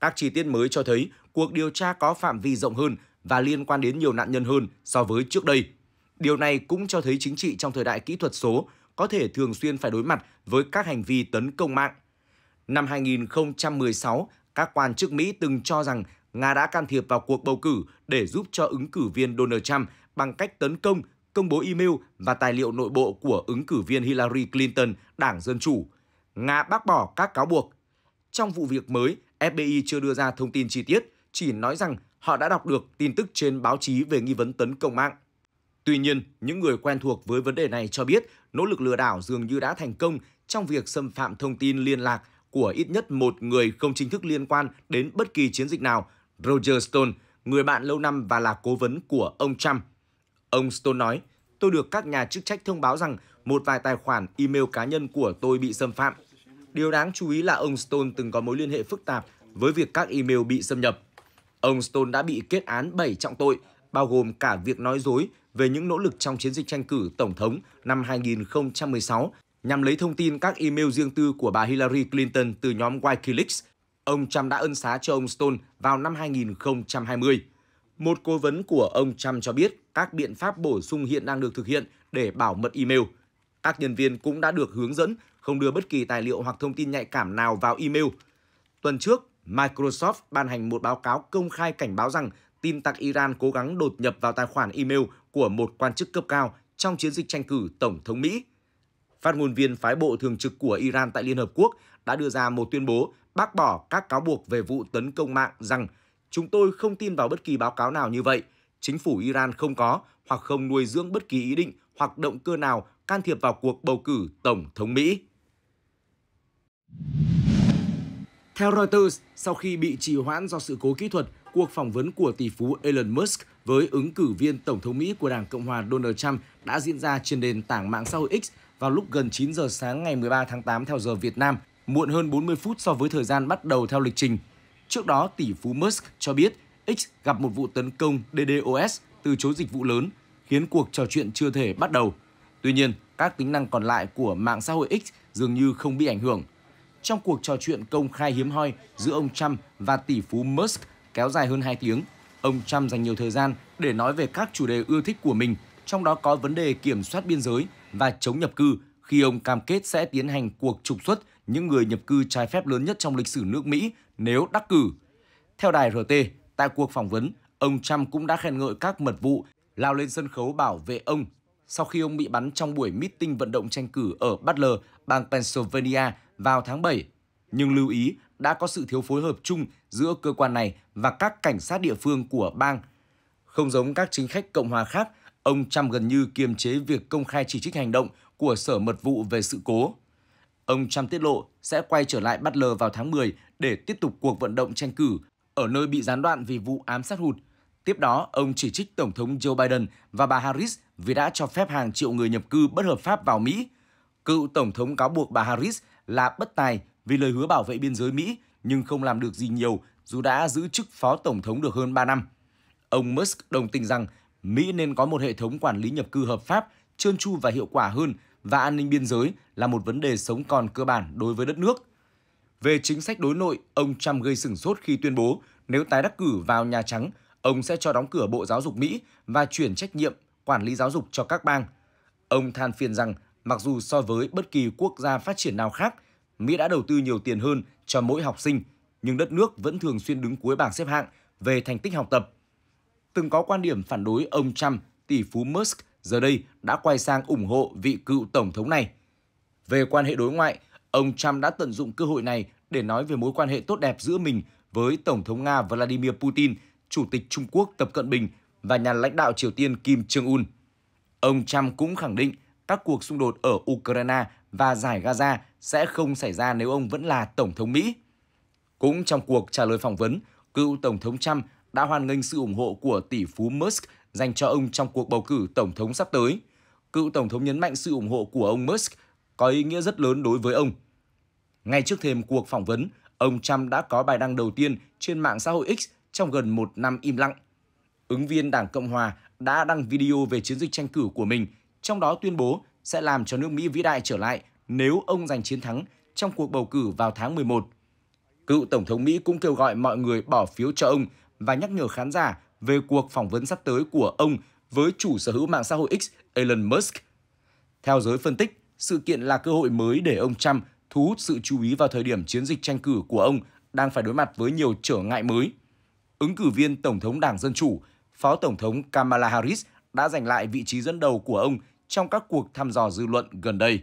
Các chi tiết mới cho thấy cuộc điều tra có phạm vi rộng hơn và liên quan đến nhiều nạn nhân hơn so với trước đây. Điều này cũng cho thấy chính trị trong thời đại kỹ thuật số có thể thường xuyên phải đối mặt với các hành vi tấn công mạng. Năm 2016, các quan chức Mỹ từng cho rằng Nga đã can thiệp vào cuộc bầu cử để giúp cho ứng cử viên Donald Trump bằng cách tấn công, công bố email và tài liệu nội bộ của ứng cử viên Hillary Clinton, Đảng Dân Chủ. Nga bác bỏ các cáo buộc. Trong vụ việc mới, FBI chưa đưa ra thông tin chi tiết, chỉ nói rằng họ đã đọc được tin tức trên báo chí về nghi vấn tấn công mạng. Tuy nhiên, những người quen thuộc với vấn đề này cho biết nỗ lực lừa đảo dường như đã thành công trong việc xâm phạm thông tin liên lạc của ít nhất một người không chính thức liên quan đến bất kỳ chiến dịch nào, Roger Stone, người bạn lâu năm và là cố vấn của ông Trump. Ông Stone nói, tôi được các nhà chức trách thông báo rằng một vài tài khoản email cá nhân của tôi bị xâm phạm. Điều đáng chú ý là ông Stone từng có mối liên hệ phức tạp với việc các email bị xâm nhập. Ông Stone đã bị kết án 7 trọng tội, bao gồm cả việc nói dối về những nỗ lực trong chiến dịch tranh cử Tổng thống năm 2016 nhằm lấy thông tin các email riêng tư của bà Hillary Clinton từ nhóm Wikileaks. Ông Trump đã ân xá cho ông Stone vào năm 2020. Một cố vấn của ông Trump cho biết các biện pháp bổ sung hiện đang được thực hiện để bảo mật email. Các nhân viên cũng đã được hướng dẫn không đưa bất kỳ tài liệu hoặc thông tin nhạy cảm nào vào email. Tuần trước, Microsoft ban hành một báo cáo công khai cảnh báo rằng tin tặc Iran cố gắng đột nhập vào tài khoản email của một quan chức cấp cao trong chiến dịch tranh cử Tổng thống Mỹ. Phát ngôn viên phái bộ thường trực của Iran tại Liên Hợp Quốc đã đưa ra một tuyên bố bác bỏ các cáo buộc về vụ tấn công mạng rằng chúng tôi không tin vào bất kỳ báo cáo nào như vậy. Chính phủ Iran không có hoặc không nuôi dưỡng bất kỳ ý định hoặc động cơ nào can thiệp vào cuộc bầu cử Tổng thống Mỹ. Theo Reuters, sau khi bị trì hoãn do sự cố kỹ thuật, cuộc phỏng vấn của tỷ phú Elon Musk với ứng cử viên Tổng thống Mỹ của Đảng Cộng hòa Donald Trump đã diễn ra trên nền tảng mạng xã hội X vào lúc gần 9 giờ sáng ngày 13 tháng 8 theo giờ Việt Nam, muộn hơn 40 phút so với thời gian bắt đầu theo lịch trình. Trước đó, tỷ phú Musk cho biết X gặp một vụ tấn công DDoS từ chối dịch vụ lớn, khiến cuộc trò chuyện chưa thể bắt đầu. Tuy nhiên, các tính năng còn lại của mạng xã hội X dường như không bị ảnh hưởng. Trong cuộc trò chuyện công khai hiếm hoi giữa ông Trump và tỷ phú Musk kéo dài hơn 2 tiếng, ông Trump dành nhiều thời gian để nói về các chủ đề ưa thích của mình, trong đó có vấn đề kiểm soát biên giới và chống nhập cư khi ông cam kết sẽ tiến hành cuộc trục xuất những người nhập cư trái phép lớn nhất trong lịch sử nước Mỹ nếu đắc cử. Theo đài RT, tại cuộc phỏng vấn, ông Trump cũng đã khen ngợi các mật vụ lao lên sân khấu bảo vệ ông sau khi ông bị bắn trong buổi meeting vận động tranh cử ở Butler, bang Pennsylvania vào tháng 7. Nhưng lưu ý đã có sự thiếu phối hợp chung giữa cơ quan này và các cảnh sát địa phương của bang. Không giống các chính khách Cộng hòa khác, ông Trump gần như kiềm chế việc công khai chỉ trích hành động của Sở Mật vụ về sự cố. Ông Trump tiết lộ sẽ quay trở lại bắt lờ vào tháng 10 để tiếp tục cuộc vận động tranh cử ở nơi bị gián đoạn vì vụ ám sát hụt. Tiếp đó, ông chỉ trích Tổng thống Joe Biden và bà Harris vì đã cho phép hàng triệu người nhập cư bất hợp pháp vào Mỹ. Cựu Tổng thống cáo buộc bà Harris là bất tài vì lời hứa bảo vệ biên giới Mỹ nhưng không làm được gì nhiều dù đã giữ chức phó tổng thống được hơn 3 năm. Ông Musk đồng tình rằng Mỹ nên có một hệ thống quản lý nhập cư hợp pháp, trơn tru và hiệu quả hơn và an ninh biên giới là một vấn đề sống còn cơ bản đối với đất nước. Về chính sách đối nội, ông Trump gây sửng sốt khi tuyên bố nếu tái đắc cử vào Nhà Trắng, ông sẽ cho đóng cửa Bộ Giáo dục Mỹ và chuyển trách nhiệm quản lý giáo dục cho các bang. Ông than phiền rằng mặc dù so với bất kỳ quốc gia phát triển nào khác – Mỹ đã đầu tư nhiều tiền hơn cho mỗi học sinh, nhưng đất nước vẫn thường xuyên đứng cuối bảng xếp hạng về thành tích học tập. Từng có quan điểm phản đối ông Trump, tỷ phú Musk giờ đây đã quay sang ủng hộ vị cựu tổng thống này. Về quan hệ đối ngoại, ông Trump đã tận dụng cơ hội này để nói về mối quan hệ tốt đẹp giữa mình với Tổng thống Nga Vladimir Putin, Chủ tịch Trung Quốc Tập Cận Bình và nhà lãnh đạo Triều Tiên Kim Jong-un. Ông Trump cũng khẳng định các cuộc xung đột ở Ukraine và giải Gaza sẽ không xảy ra nếu ông vẫn là Tổng thống Mỹ. Cũng trong cuộc trả lời phỏng vấn, cựu Tổng thống Trump đã hoan nghênh sự ủng hộ của tỷ phú Musk dành cho ông trong cuộc bầu cử Tổng thống sắp tới. Cựu Tổng thống nhấn mạnh sự ủng hộ của ông Musk có ý nghĩa rất lớn đối với ông. Ngay trước thêm cuộc phỏng vấn, ông Trump đã có bài đăng đầu tiên trên mạng xã hội X trong gần một năm im lặng. Ứng viên Đảng Cộng Hòa đã đăng video về chiến dịch tranh cử của mình, trong đó tuyên bố sẽ làm cho nước Mỹ vĩ đại trở lại nếu ông giành chiến thắng trong cuộc bầu cử vào tháng 11. Cựu Tổng thống Mỹ cũng kêu gọi mọi người bỏ phiếu cho ông và nhắc nhở khán giả về cuộc phỏng vấn sắp tới của ông với chủ sở hữu mạng xã hội X Elon Musk. Theo giới phân tích, sự kiện là cơ hội mới để ông Trump thu hút sự chú ý vào thời điểm chiến dịch tranh cử của ông đang phải đối mặt với nhiều trở ngại mới. Ứng cử viên Tổng thống Đảng Dân Chủ, Phó Tổng thống Kamala Harris đã giành lại vị trí dẫn đầu của ông trong các cuộc thăm dò dư luận gần đây.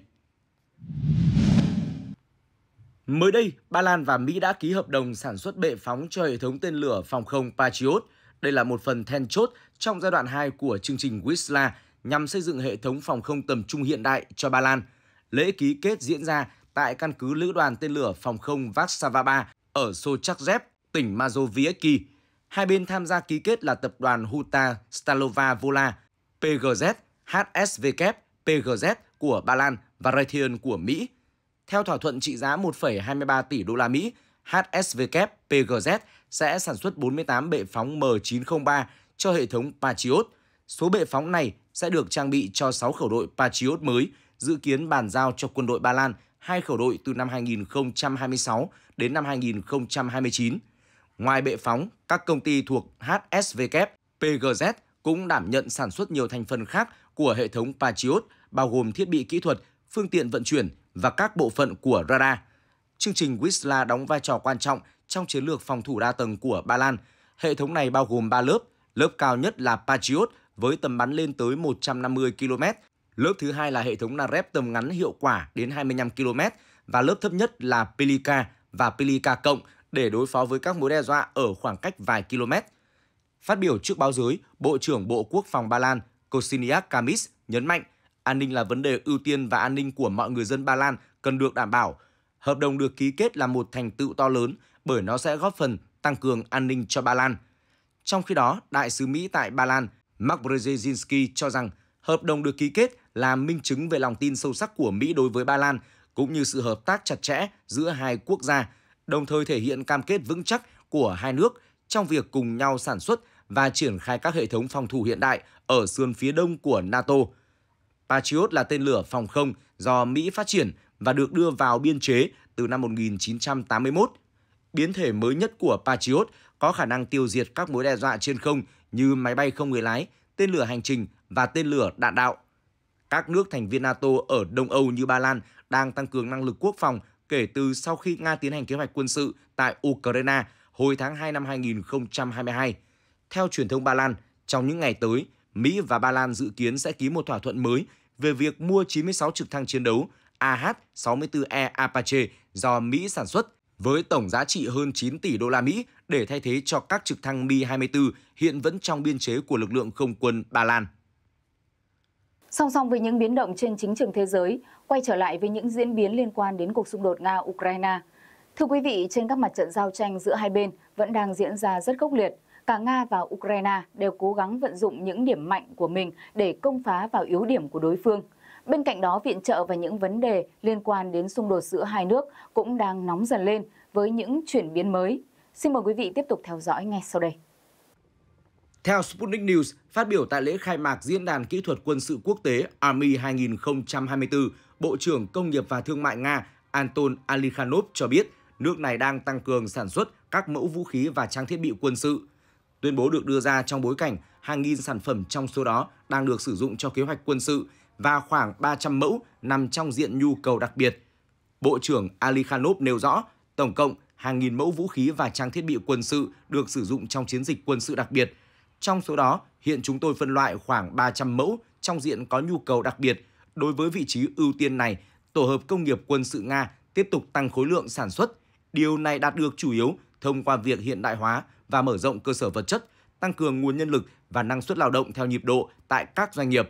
Mới đây, Ba Lan và Mỹ đã ký hợp đồng sản xuất bệ phóng cho hệ thống tên lửa phòng không Patriot. Đây là một phần then chốt trong giai đoạn 2 của chương trình Wisla nhằm xây dựng hệ thống phòng không tầm trung hiện đại cho Ba Lan. Lễ ký kết diễn ra tại căn cứ lữ đoàn tên lửa phòng không Vaksava 3 ở Sochakzev, tỉnh Mazowiecki. Hai bên tham gia ký kết là tập đoàn Huta Stalova Vola, PGZ HSVK PGZ của Ba Lan và Raytheon của Mỹ. Theo thỏa thuận trị giá 1,23 tỷ đô la Mỹ, HSVK PGZ sẽ sản xuất 48 bệ phóng M903 cho hệ thống Patriot. Số bệ phóng này sẽ được trang bị cho 6 khẩu đội Patriot mới, dự kiến bàn giao cho quân đội Ba Lan hai khẩu đội từ năm 2026 đến năm 2029. Ngoài bệ phóng, các công ty thuộc HSVK PGZ cũng đảm nhận sản xuất nhiều thành phần khác của hệ thống Patriot bao gồm thiết bị kỹ thuật, phương tiện vận chuyển và các bộ phận của radar. Chương trình Wisla đóng vai trò quan trọng trong chiến lược phòng thủ đa tầng của Ba Lan. Hệ thống này bao gồm 3 lớp, lớp cao nhất là Patriot với tầm bắn lên tới 150 km, lớp thứ hai là hệ thống Narep tầm ngắn hiệu quả đến 25 km và lớp thấp nhất là Pelika và Pelika cộng để đối phó với các mối đe dọa ở khoảng cách vài km. Phát biểu trước báo giới, Bộ trưởng Bộ Quốc phòng Ba Lan Kosiniak Kamis nhấn mạnh an ninh là vấn đề ưu tiên và an ninh của mọi người dân Ba Lan cần được đảm bảo. Hợp đồng được ký kết là một thành tựu to lớn bởi nó sẽ góp phần tăng cường an ninh cho Ba Lan. Trong khi đó, Đại sứ Mỹ tại Ba Lan Mark Brzezinski cho rằng hợp đồng được ký kết là minh chứng về lòng tin sâu sắc của Mỹ đối với Ba Lan cũng như sự hợp tác chặt chẽ giữa hai quốc gia, đồng thời thể hiện cam kết vững chắc của hai nước trong việc cùng nhau sản xuất và triển khai các hệ thống phòng thủ hiện đại ở sườn phía đông của NATO. Patriot là tên lửa phòng không do Mỹ phát triển và được đưa vào biên chế từ năm 1981. Biến thể mới nhất của Patriot có khả năng tiêu diệt các mối đe dọa trên không như máy bay không người lái, tên lửa hành trình và tên lửa đạn đạo. Các nước thành viên NATO ở Đông Âu như Ba Lan đang tăng cường năng lực quốc phòng kể từ sau khi Nga tiến hành kế hoạch quân sự tại Ukraine hồi tháng 2 năm 2022. Theo truyền thông Ba Lan, trong những ngày tới, Mỹ và Ba Lan dự kiến sẽ ký một thỏa thuận mới về việc mua 96 trực thăng chiến đấu AH-64E Apache do Mỹ sản xuất với tổng giá trị hơn 9 tỷ đô la Mỹ để thay thế cho các trực thăng Mi-24 hiện vẫn trong biên chế của lực lượng không quân Ba Lan. Song song với những biến động trên chính trường thế giới, quay trở lại với những diễn biến liên quan đến cuộc xung đột Nga-Ukraine. Thưa quý vị, trên các mặt trận giao tranh giữa hai bên vẫn đang diễn ra rất khốc liệt cả Nga và Ukraine đều cố gắng vận dụng những điểm mạnh của mình để công phá vào yếu điểm của đối phương. Bên cạnh đó, viện trợ và những vấn đề liên quan đến xung đột giữa hai nước cũng đang nóng dần lên với những chuyển biến mới. Xin mời quý vị tiếp tục theo dõi ngay sau đây. Theo Sputnik News, phát biểu tại lễ khai mạc Diễn đàn Kỹ thuật Quân sự Quốc tế Army 2024, Bộ trưởng Công nghiệp và Thương mại Nga Anton Alikhanov cho biết nước này đang tăng cường sản xuất các mẫu vũ khí và trang thiết bị quân sự Tuyên bố được đưa ra trong bối cảnh hàng nghìn sản phẩm trong số đó đang được sử dụng cho kế hoạch quân sự và khoảng 300 mẫu nằm trong diện nhu cầu đặc biệt. Bộ trưởng Ali Khanov nêu rõ, tổng cộng hàng nghìn mẫu vũ khí và trang thiết bị quân sự được sử dụng trong chiến dịch quân sự đặc biệt. Trong số đó, hiện chúng tôi phân loại khoảng 300 mẫu trong diện có nhu cầu đặc biệt. Đối với vị trí ưu tiên này, Tổ hợp Công nghiệp Quân sự Nga tiếp tục tăng khối lượng sản xuất. Điều này đạt được chủ yếu thông qua việc hiện đại hóa và mở rộng cơ sở vật chất, tăng cường nguồn nhân lực và năng suất lao động theo nhịp độ tại các doanh nghiệp.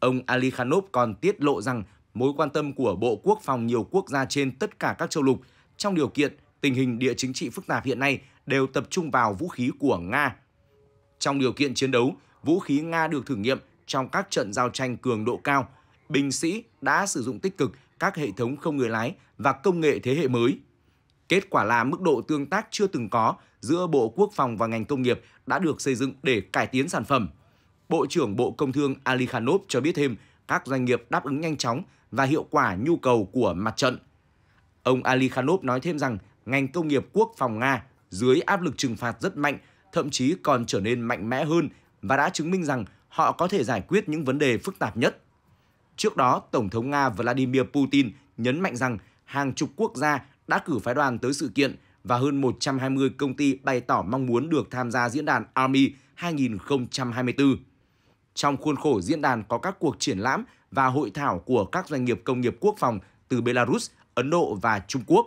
Ông Ali Khanov còn tiết lộ rằng mối quan tâm của Bộ Quốc phòng nhiều quốc gia trên tất cả các châu lục trong điều kiện tình hình địa chính trị phức tạp hiện nay đều tập trung vào vũ khí của Nga. Trong điều kiện chiến đấu, vũ khí Nga được thử nghiệm trong các trận giao tranh cường độ cao, binh sĩ đã sử dụng tích cực các hệ thống không người lái và công nghệ thế hệ mới Kết quả là mức độ tương tác chưa từng có giữa Bộ Quốc phòng và ngành công nghiệp đã được xây dựng để cải tiến sản phẩm. Bộ trưởng Bộ Công Thương Ali Khanov cho biết thêm các doanh nghiệp đáp ứng nhanh chóng và hiệu quả nhu cầu của mặt trận. Ông Ali Khanov nói thêm rằng ngành công nghiệp quốc phòng Nga dưới áp lực trừng phạt rất mạnh, thậm chí còn trở nên mạnh mẽ hơn và đã chứng minh rằng họ có thể giải quyết những vấn đề phức tạp nhất. Trước đó, Tổng thống Nga Vladimir Putin nhấn mạnh rằng hàng chục quốc gia đã cử phái đoàn tới sự kiện và hơn 120 công ty bày tỏ mong muốn được tham gia diễn đàn Army 2024. Trong khuôn khổ diễn đàn có các cuộc triển lãm và hội thảo của các doanh nghiệp công nghiệp quốc phòng từ Belarus, Ấn Độ và Trung Quốc.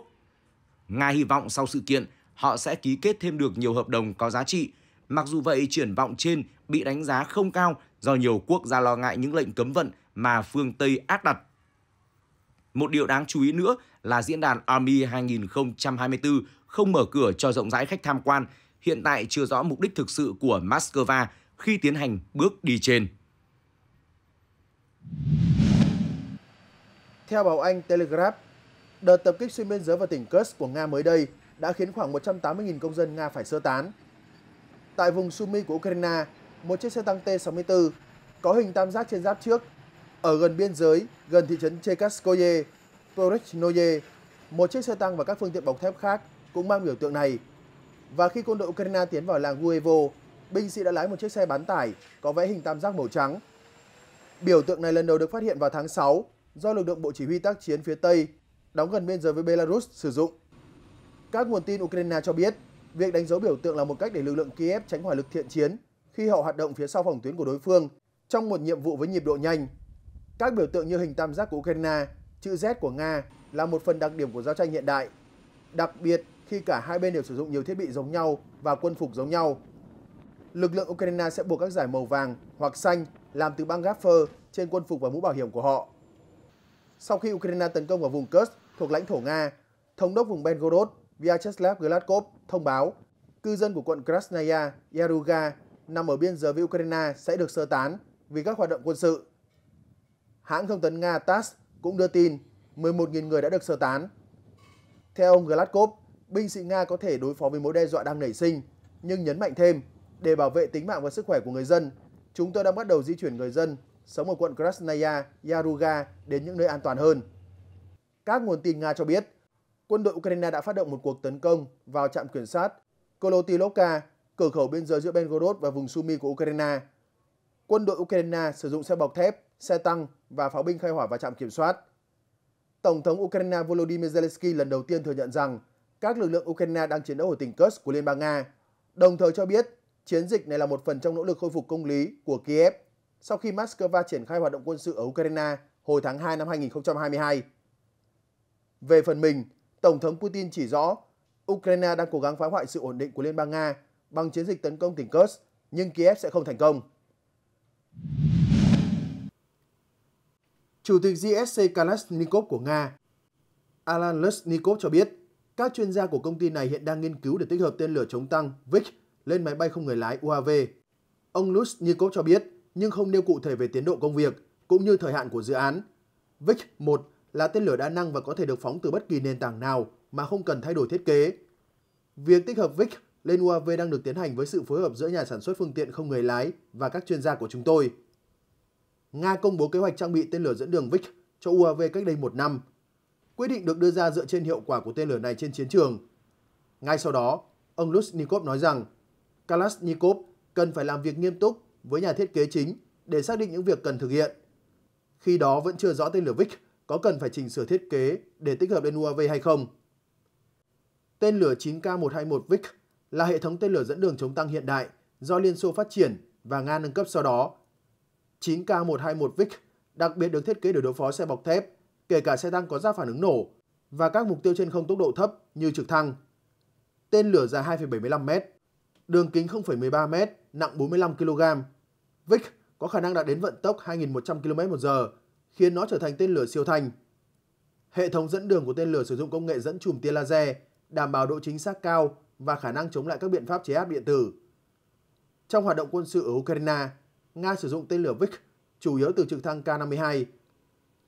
Nga hy vọng sau sự kiện, họ sẽ ký kết thêm được nhiều hợp đồng có giá trị. Mặc dù vậy, triển vọng trên bị đánh giá không cao do nhiều quốc gia lo ngại những lệnh cấm vận mà phương Tây áp đặt. Một điều đáng chú ý nữa là diễn đàn Army 2024 không mở cửa cho rộng rãi khách tham quan, hiện tại chưa rõ mục đích thực sự của Moscow khi tiến hành bước đi trên. Theo báo Anh Telegraph, đợt tập kích xuyên biên giới vào tỉnh Kursk của Nga mới đây đã khiến khoảng 180.000 công dân Nga phải sơ tán. Tại vùng Sumy của Ukraine, một chiếc xe tăng T-64 có hình tam giác trên giáp trước, ở gần biên giới, gần thị trấn Chekaskoye. Porich Noye, một chiếc xe tăng và các phương tiện bọc thép khác cũng mang biểu tượng này. Và khi quân đội Ukraine tiến vào làng Guevo, binh sĩ đã lái một chiếc xe bán tải có vẽ hình tam giác màu trắng. Biểu tượng này lần đầu được phát hiện vào tháng 6 do lực lượng Bộ Chỉ huy tác chiến phía Tây đóng gần biên giới với Belarus sử dụng. Các nguồn tin Ukraine cho biết, việc đánh dấu biểu tượng là một cách để lực lượng Kiev tránh hỏa lực thiện chiến khi họ hoạt động phía sau phòng tuyến của đối phương trong một nhiệm vụ với nhịp độ nhanh. Các biểu tượng như hình tam giác của Ukraine chữ Z của Nga là một phần đặc điểm của giao tranh hiện đại, đặc biệt khi cả hai bên đều sử dụng nhiều thiết bị giống nhau và quân phục giống nhau. Lực lượng Ukraine sẽ buộc các giải màu vàng hoặc xanh làm từ băng gaffer trên quân phục và mũ bảo hiểm của họ. Sau khi Ukraine tấn công vào vùng Kursk thuộc lãnh thổ Nga, Thống đốc vùng Belgorod Vyacheslav Gladkov thông báo cư dân của quận Krasnaya, Yaruga nằm ở biên giới với Ukraine sẽ được sơ tán vì các hoạt động quân sự. Hãng thông tấn Nga TASS cũng đưa tin 11.000 người đã được sơ tán. Theo ông Gladkov, binh sĩ Nga có thể đối phó với mối đe dọa đang nảy sinh, nhưng nhấn mạnh thêm, để bảo vệ tính mạng và sức khỏe của người dân, chúng tôi đang bắt đầu di chuyển người dân sống ở quận Krasnaya, Yaruga đến những nơi an toàn hơn. Các nguồn tin Nga cho biết, quân đội Ukraine đã phát động một cuộc tấn công vào trạm kiểm soát Kolotilovka, cửa khẩu biên giới giữa Belgorod và vùng Sumy của Ukraine. Quân đội Ukraine sử dụng xe bọc thép xe tăng và pháo binh khai hỏa vào trạm kiểm soát. Tổng thống Ukraine Volodymyr Zelensky lần đầu tiên thừa nhận rằng các lực lượng Ukraine đang chiến đấu ở tỉnh Kursk của Liên bang Nga, đồng thời cho biết chiến dịch này là một phần trong nỗ lực khôi phục công lý của Kiev sau khi Moscow triển khai hoạt động quân sự ở Ukraine hồi tháng 2 năm 2022. Về phần mình, Tổng thống Putin chỉ rõ Ukraine đang cố gắng phá hoại sự ổn định của Liên bang Nga bằng chiến dịch tấn công tỉnh Kursk, nhưng Kiev sẽ không thành công. Chủ tịch GSC Kalashnikov của Nga, Alan Lashnikov cho biết, các chuyên gia của công ty này hiện đang nghiên cứu để tích hợp tên lửa chống tăng Vik lên máy bay không người lái UAV. Ông Lushnikov cho biết, nhưng không nêu cụ thể về tiến độ công việc, cũng như thời hạn của dự án. Vik-1 là tên lửa đa năng và có thể được phóng từ bất kỳ nền tảng nào mà không cần thay đổi thiết kế. Việc tích hợp Vik lên UAV đang được tiến hành với sự phối hợp giữa nhà sản xuất phương tiện không người lái và các chuyên gia của chúng tôi. Nga công bố kế hoạch trang bị tên lửa dẫn đường Vik cho UAV cách đây một năm. Quyết định được đưa ra dựa trên hiệu quả của tên lửa này trên chiến trường. Ngay sau đó, ông Luznikov nói rằng Kalashnikov cần phải làm việc nghiêm túc với nhà thiết kế chính để xác định những việc cần thực hiện. Khi đó vẫn chưa rõ tên lửa Vik có cần phải chỉnh sửa thiết kế để tích hợp lên UAV hay không. Tên lửa 9K121 Vik là hệ thống tên lửa dẫn đường chống tăng hiện đại do Liên Xô phát triển và Nga nâng cấp sau đó 9K121 Vic đặc biệt được thiết kế để đối phó xe bọc thép, kể cả xe tăng có giáp phản ứng nổ và các mục tiêu trên không tốc độ thấp như trực thăng. Tên lửa dài 2,75m, đường kính 0,13m, nặng 45kg. Vic có khả năng đạt đến vận tốc 2.100 km/h, khiến nó trở thành tên lửa siêu thanh. Hệ thống dẫn đường của tên lửa sử dụng công nghệ dẫn chùm tia laser, đảm bảo độ chính xác cao và khả năng chống lại các biện pháp chế áp điện tử. Trong hoạt động quân sự ở Ukraine, Nga sử dụng tên lửa Vik, chủ yếu từ trực thăng K-52.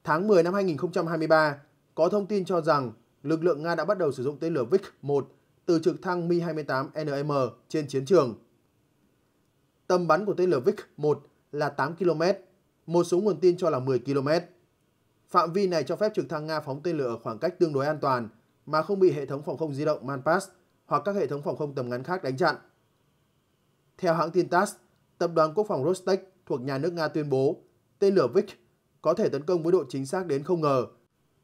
Tháng 10 năm 2023, có thông tin cho rằng lực lượng Nga đã bắt đầu sử dụng tên lửa Vik-1 từ trực thăng Mi-28NM trên chiến trường. Tầm bắn của tên lửa Vik-1 là 8 km, một số nguồn tin cho là 10 km. Phạm vi này cho phép trực thăng Nga phóng tên lửa ở khoảng cách tương đối an toàn mà không bị hệ thống phòng không di động MANPAS hoặc các hệ thống phòng không tầm ngắn khác đánh chặn. Theo hãng tin TASS, Tập đoàn Quốc phòng Rostec thuộc nhà nước Nga tuyên bố tên lửa Vik có thể tấn công với độ chính xác đến không ngờ.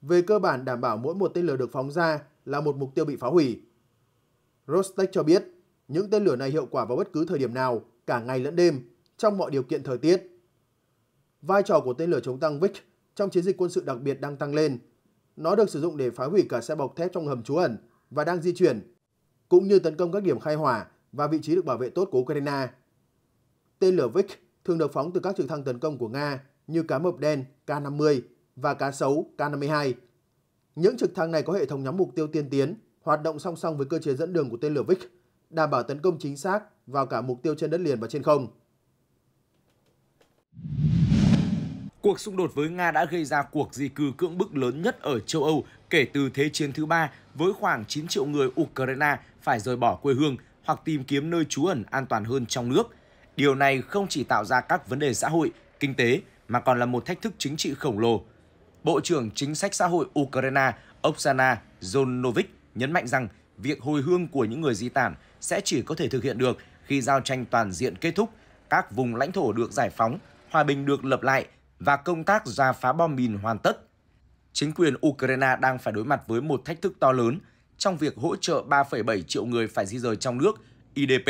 Về cơ bản đảm bảo mỗi một tên lửa được phóng ra là một mục tiêu bị phá hủy. Rostec cho biết những tên lửa này hiệu quả vào bất cứ thời điểm nào, cả ngày lẫn đêm, trong mọi điều kiện thời tiết. Vai trò của tên lửa chống tăng Vik trong chiến dịch quân sự đặc biệt đang tăng lên. Nó được sử dụng để phá hủy cả xe bọc thép trong hầm trú ẩn và đang di chuyển, cũng như tấn công các điểm khai hỏa và vị trí được bảo vệ tốt của Ukraine. Tên lửa Vik thường được phóng từ các trực thăng tấn công của Nga như cá mập đen K-50 và cá sấu K-52. Những trực thăng này có hệ thống nhắm mục tiêu tiên tiến, hoạt động song song với cơ chế dẫn đường của tên lửa Vik, đảm bảo tấn công chính xác vào cả mục tiêu trên đất liền và trên không. Cuộc xung đột với Nga đã gây ra cuộc di cư cưỡng bức lớn nhất ở châu Âu kể từ Thế chiến thứ ba với khoảng 9 triệu người Ukraine phải rời bỏ quê hương hoặc tìm kiếm nơi trú ẩn an toàn hơn trong nước – Điều này không chỉ tạo ra các vấn đề xã hội, kinh tế mà còn là một thách thức chính trị khổng lồ. Bộ trưởng Chính sách xã hội Ukraine Oksana Zonovic nhấn mạnh rằng việc hồi hương của những người di tản sẽ chỉ có thể thực hiện được khi giao tranh toàn diện kết thúc, các vùng lãnh thổ được giải phóng, hòa bình được lập lại và công tác ra phá bom mìn hoàn tất. Chính quyền Ukraine đang phải đối mặt với một thách thức to lớn trong việc hỗ trợ 3,7 triệu người phải di rời trong nước IDP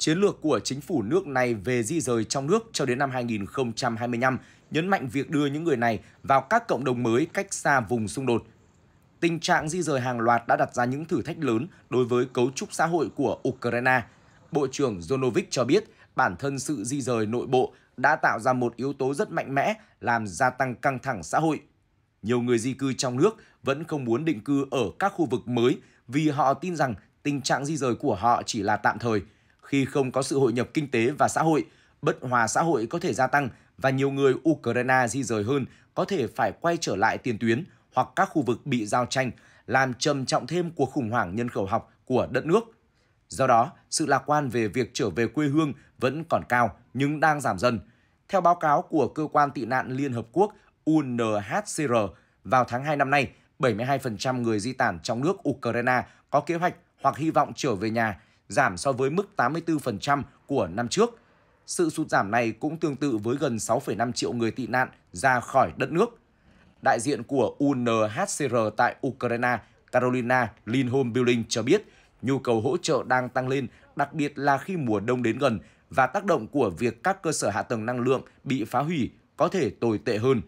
chiến lược của chính phủ nước này về di rời trong nước cho đến năm 2025 nhấn mạnh việc đưa những người này vào các cộng đồng mới cách xa vùng xung đột. Tình trạng di rời hàng loạt đã đặt ra những thử thách lớn đối với cấu trúc xã hội của Ukraine. Bộ trưởng Zonovic cho biết bản thân sự di rời nội bộ đã tạo ra một yếu tố rất mạnh mẽ làm gia tăng căng thẳng xã hội. Nhiều người di cư trong nước vẫn không muốn định cư ở các khu vực mới vì họ tin rằng tình trạng di rời của họ chỉ là tạm thời – khi không có sự hội nhập kinh tế và xã hội, bất hòa xã hội có thể gia tăng và nhiều người Ukraine di rời hơn có thể phải quay trở lại tiền tuyến hoặc các khu vực bị giao tranh, làm trầm trọng thêm cuộc khủng hoảng nhân khẩu học của đất nước. Do đó, sự lạc quan về việc trở về quê hương vẫn còn cao nhưng đang giảm dần. Theo báo cáo của Cơ quan Tị nạn Liên Hợp Quốc UNHCR, vào tháng 2 năm nay, 72% người di tản trong nước Ukraine có kế hoạch hoặc hy vọng trở về nhà, giảm so với mức 84% của năm trước. Sự sụt giảm này cũng tương tự với gần 6,5 triệu người tị nạn ra khỏi đất nước. Đại diện của UNHCR tại Ukraine, Carolina Lindholm Billing cho biết, nhu cầu hỗ trợ đang tăng lên, đặc biệt là khi mùa đông đến gần và tác động của việc các cơ sở hạ tầng năng lượng bị phá hủy có thể tồi tệ hơn.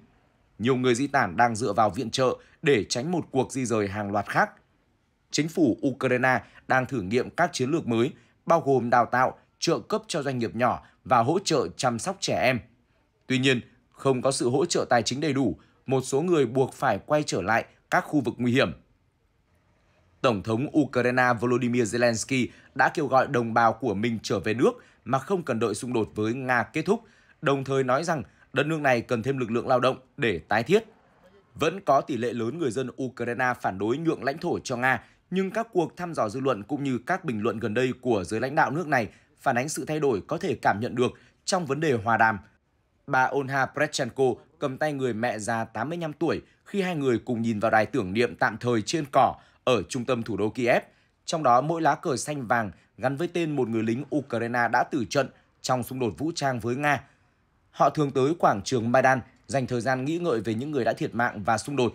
Nhiều người di tản đang dựa vào viện trợ để tránh một cuộc di rời hàng loạt khác chính phủ Ukraine đang thử nghiệm các chiến lược mới, bao gồm đào tạo, trợ cấp cho doanh nghiệp nhỏ và hỗ trợ chăm sóc trẻ em. Tuy nhiên, không có sự hỗ trợ tài chính đầy đủ, một số người buộc phải quay trở lại các khu vực nguy hiểm. Tổng thống Ukraine Volodymyr Zelensky đã kêu gọi đồng bào của mình trở về nước mà không cần đợi xung đột với Nga kết thúc, đồng thời nói rằng đất nước này cần thêm lực lượng lao động để tái thiết. Vẫn có tỷ lệ lớn người dân Ukraine phản đối nhượng lãnh thổ cho Nga nhưng các cuộc thăm dò dư luận cũng như các bình luận gần đây của giới lãnh đạo nước này phản ánh sự thay đổi có thể cảm nhận được trong vấn đề hòa đàm. Bà Olha Prechenko cầm tay người mẹ già 85 tuổi khi hai người cùng nhìn vào đài tưởng niệm tạm thời trên cỏ ở trung tâm thủ đô Kiev. Trong đó mỗi lá cờ xanh vàng gắn với tên một người lính Ukraine đã tử trận trong xung đột vũ trang với Nga. Họ thường tới quảng trường Maidan dành thời gian nghĩ ngợi về những người đã thiệt mạng và xung đột.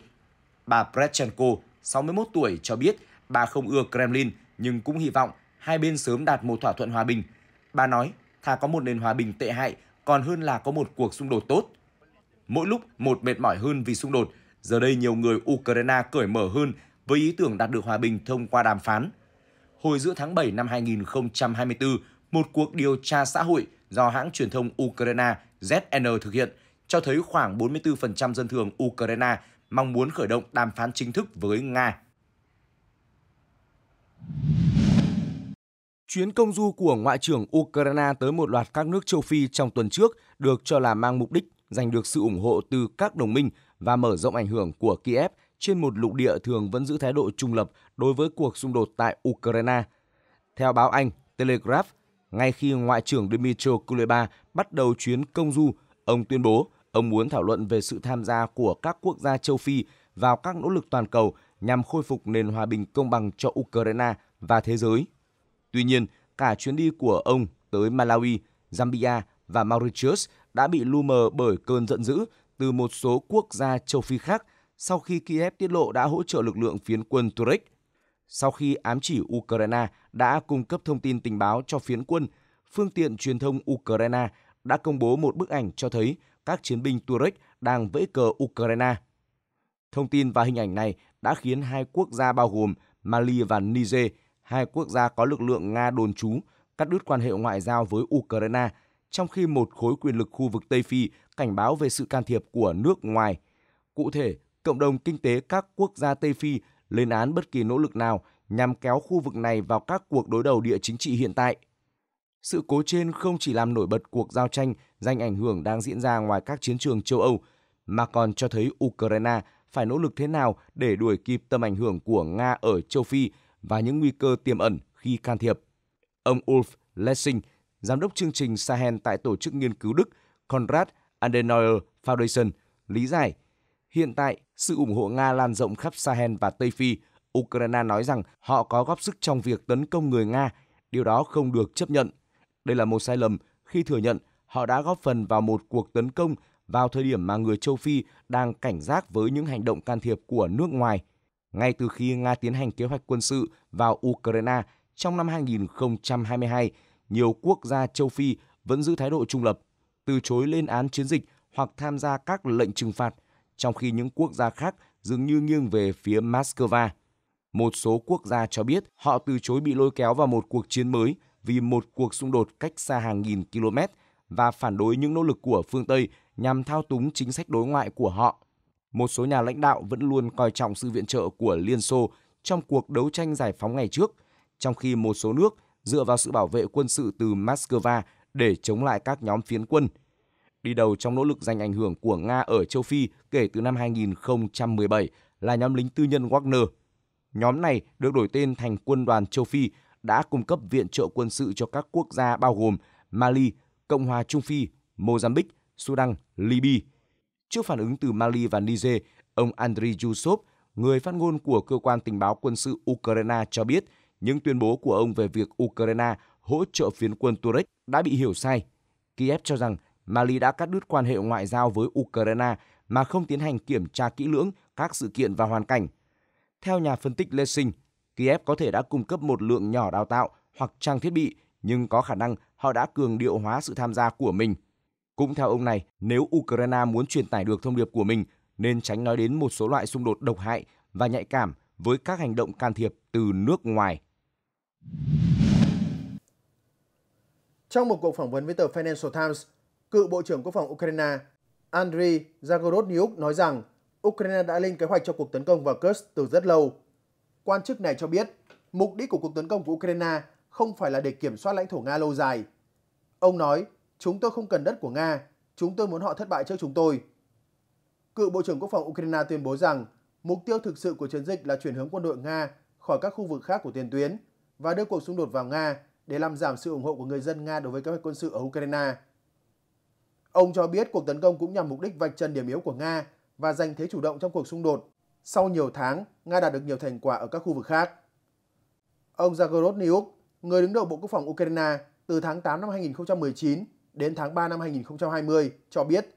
Bà Prechenko, 61 tuổi, cho biết Bà không ưa Kremlin nhưng cũng hy vọng hai bên sớm đạt một thỏa thuận hòa bình. Bà nói, thà có một nền hòa bình tệ hại còn hơn là có một cuộc xung đột tốt. Mỗi lúc một mệt mỏi hơn vì xung đột, giờ đây nhiều người Ukraine cởi mở hơn với ý tưởng đạt được hòa bình thông qua đàm phán. Hồi giữa tháng 7 năm 2024, một cuộc điều tra xã hội do hãng truyền thông Ukraine ZN thực hiện cho thấy khoảng 44% dân thường Ukraine mong muốn khởi động đàm phán chính thức với Nga Chuyến công du của Ngoại trưởng Ukraine tới một loạt các nước châu Phi trong tuần trước được cho là mang mục đích giành được sự ủng hộ từ các đồng minh và mở rộng ảnh hưởng của Kiev trên một lục địa thường vẫn giữ thái độ trung lập đối với cuộc xung đột tại Ukraine. Theo báo Anh Telegraph, ngay khi Ngoại trưởng Dmytro Kuleba bắt đầu chuyến công du, ông tuyên bố ông muốn thảo luận về sự tham gia của các quốc gia châu Phi vào các nỗ lực toàn cầu nhằm khôi phục nền hòa bình công bằng cho Ukraine và thế giới. Tuy nhiên, cả chuyến đi của ông tới Malawi, Zambia và Mauritius đã bị lu mờ bởi cơn giận dữ từ một số quốc gia châu Phi khác sau khi Kiev tiết lộ đã hỗ trợ lực lượng phiến quân Turek. Sau khi ám chỉ Ukraine đã cung cấp thông tin tình báo cho phiến quân, phương tiện truyền thông Ukraine đã công bố một bức ảnh cho thấy các chiến binh Turek đang vẫy cờ Ukraine. Thông tin và hình ảnh này đã khiến hai quốc gia bao gồm Mali và Niger, hai quốc gia có lực lượng Nga đồn trú, cắt đứt quan hệ ngoại giao với Ukraine, trong khi một khối quyền lực khu vực Tây Phi cảnh báo về sự can thiệp của nước ngoài. Cụ thể, cộng đồng kinh tế các quốc gia Tây Phi lên án bất kỳ nỗ lực nào nhằm kéo khu vực này vào các cuộc đối đầu địa chính trị hiện tại. Sự cố trên không chỉ làm nổi bật cuộc giao tranh danh ảnh hưởng đang diễn ra ngoài các chiến trường châu Âu, mà còn cho thấy Ukraine phải nỗ lực thế nào để đuổi kịp tầm ảnh hưởng của Nga ở châu Phi và những nguy cơ tiềm ẩn khi can thiệp. Ông Ulf Lessing, giám đốc chương trình Sahel tại tổ chức nghiên cứu Đức Konrad Adenauer Foundation, lý giải Hiện tại, sự ủng hộ Nga lan rộng khắp Sahel và Tây Phi. Ukraine nói rằng họ có góp sức trong việc tấn công người Nga. Điều đó không được chấp nhận. Đây là một sai lầm khi thừa nhận họ đã góp phần vào một cuộc tấn công vào thời điểm mà người châu Phi đang cảnh giác với những hành động can thiệp của nước ngoài. Ngay từ khi Nga tiến hành kế hoạch quân sự vào Ukraine trong năm 2022, nhiều quốc gia châu Phi vẫn giữ thái độ trung lập, từ chối lên án chiến dịch hoặc tham gia các lệnh trừng phạt, trong khi những quốc gia khác dường như nghiêng về phía Moscow. Một số quốc gia cho biết họ từ chối bị lôi kéo vào một cuộc chiến mới vì một cuộc xung đột cách xa hàng nghìn km – và phản đối những nỗ lực của phương Tây nhằm thao túng chính sách đối ngoại của họ. Một số nhà lãnh đạo vẫn luôn coi trọng sự viện trợ của Liên Xô trong cuộc đấu tranh giải phóng ngày trước, trong khi một số nước dựa vào sự bảo vệ quân sự từ Moscow để chống lại các nhóm phiến quân. Đi đầu trong nỗ lực giành ảnh hưởng của Nga ở châu Phi kể từ năm 2017 là nhóm lính tư nhân Wagner. Nhóm này được đổi tên thành quân đoàn châu Phi đã cung cấp viện trợ quân sự cho các quốc gia bao gồm Mali, Cộng hòa Trung Phi, Mozambique, Sudan, Libya. Trước phản ứng từ Mali và Niger, ông Andriy Yusov, người phát ngôn của cơ quan tình báo quân sự Ukraine cho biết những tuyên bố của ông về việc Ukraine hỗ trợ phiến quân Turek đã bị hiểu sai. Kiev cho rằng Mali đã cắt đứt quan hệ ngoại giao với Ukraine mà không tiến hành kiểm tra kỹ lưỡng các sự kiện và hoàn cảnh. Theo nhà phân tích Lê Sinh, Kiev có thể đã cung cấp một lượng nhỏ đào tạo hoặc trang thiết bị nhưng có khả năng họ đã cường điệu hóa sự tham gia của mình. Cũng theo ông này, nếu Ukraine muốn truyền tải được thông điệp của mình, nên tránh nói đến một số loại xung đột độc hại và nhạy cảm với các hành động can thiệp từ nước ngoài. Trong một cuộc phỏng vấn với tờ Financial Times, cựu Bộ trưởng Quốc phòng Ukraine Andriy Zagorodniuk nói rằng Ukraine đã lên kế hoạch cho cuộc tấn công vào Kursk từ rất lâu. Quan chức này cho biết, mục đích của cuộc tấn công của Ukraine không phải là để kiểm soát lãnh thổ Nga lâu dài. Ông nói, chúng tôi không cần đất của Nga, chúng tôi muốn họ thất bại trước chúng tôi. Cựu Bộ trưởng Quốc phòng Ukraine tuyên bố rằng mục tiêu thực sự của chiến dịch là chuyển hướng quân đội Nga khỏi các khu vực khác của tiền tuyến và đưa cuộc xung đột vào Nga để làm giảm sự ủng hộ của người dân Nga đối với kế hoạch quân sự ở Ukraine. Ông cho biết cuộc tấn công cũng nhằm mục đích vạch trần điểm yếu của Nga và giành thế chủ động trong cuộc xung đột. Sau nhiều tháng, Nga đạt được nhiều thành quả ở các khu vực khác. Ông Zagorod người đứng đầu Bộ Quốc phòng Ukraine từ tháng 8 năm 2019 đến tháng 3 năm 2020 cho biết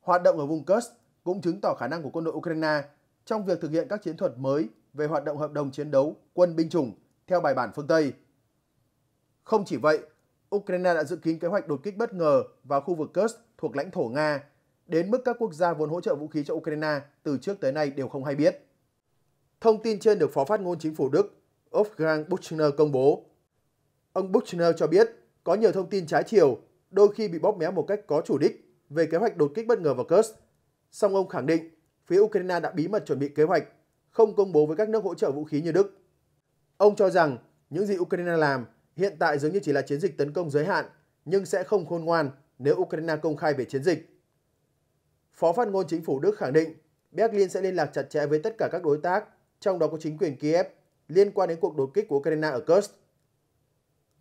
hoạt động ở vùng Kursk cũng chứng tỏ khả năng của quân đội Ukraine trong việc thực hiện các chiến thuật mới về hoạt động hợp đồng chiến đấu quân binh chủng theo bài bản phương Tây. Không chỉ vậy, Ukraine đã dự kiến kế hoạch đột kích bất ngờ vào khu vực Kursk thuộc lãnh thổ Nga, đến mức các quốc gia vốn hỗ trợ vũ khí cho Ukraine từ trước tới nay đều không hay biết. Thông tin trên được Phó Phát ngôn Chính phủ Đức Wolfgang Buchner công bố Ông Buchner cho biết có nhiều thông tin trái chiều, đôi khi bị bóp méo một cách có chủ đích về kế hoạch đột kích bất ngờ vào Kursk. Song ông khẳng định phía Ukraine đã bí mật chuẩn bị kế hoạch, không công bố với các nước hỗ trợ vũ khí như Đức. Ông cho rằng những gì Ukraine làm hiện tại dường như chỉ là chiến dịch tấn công giới hạn, nhưng sẽ không khôn ngoan nếu Ukraine công khai về chiến dịch. Phó phát ngôn chính phủ Đức khẳng định Berlin sẽ liên lạc chặt chẽ với tất cả các đối tác, trong đó có chính quyền Kiev, liên quan đến cuộc đột kích của Ukraine ở Kursk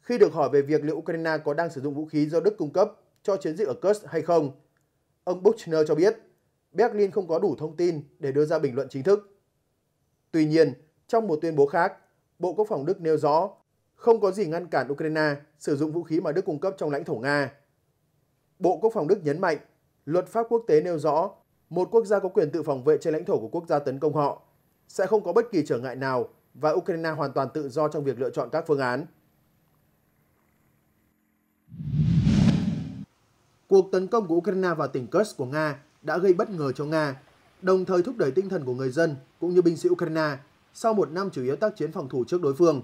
khi được hỏi về việc liệu Ukraine có đang sử dụng vũ khí do Đức cung cấp cho chiến dịch ở Kursk hay không. Ông Buchner cho biết, Berlin không có đủ thông tin để đưa ra bình luận chính thức. Tuy nhiên, trong một tuyên bố khác, Bộ Quốc phòng Đức nêu rõ không có gì ngăn cản Ukraine sử dụng vũ khí mà Đức cung cấp trong lãnh thổ Nga. Bộ Quốc phòng Đức nhấn mạnh, luật pháp quốc tế nêu rõ một quốc gia có quyền tự phòng vệ trên lãnh thổ của quốc gia tấn công họ sẽ không có bất kỳ trở ngại nào và Ukraine hoàn toàn tự do trong việc lựa chọn các phương án. Cuộc tấn công của Ukraine vào tỉnh Kursk của Nga đã gây bất ngờ cho Nga, đồng thời thúc đẩy tinh thần của người dân cũng như binh sĩ Ukraine sau một năm chủ yếu tác chiến phòng thủ trước đối phương.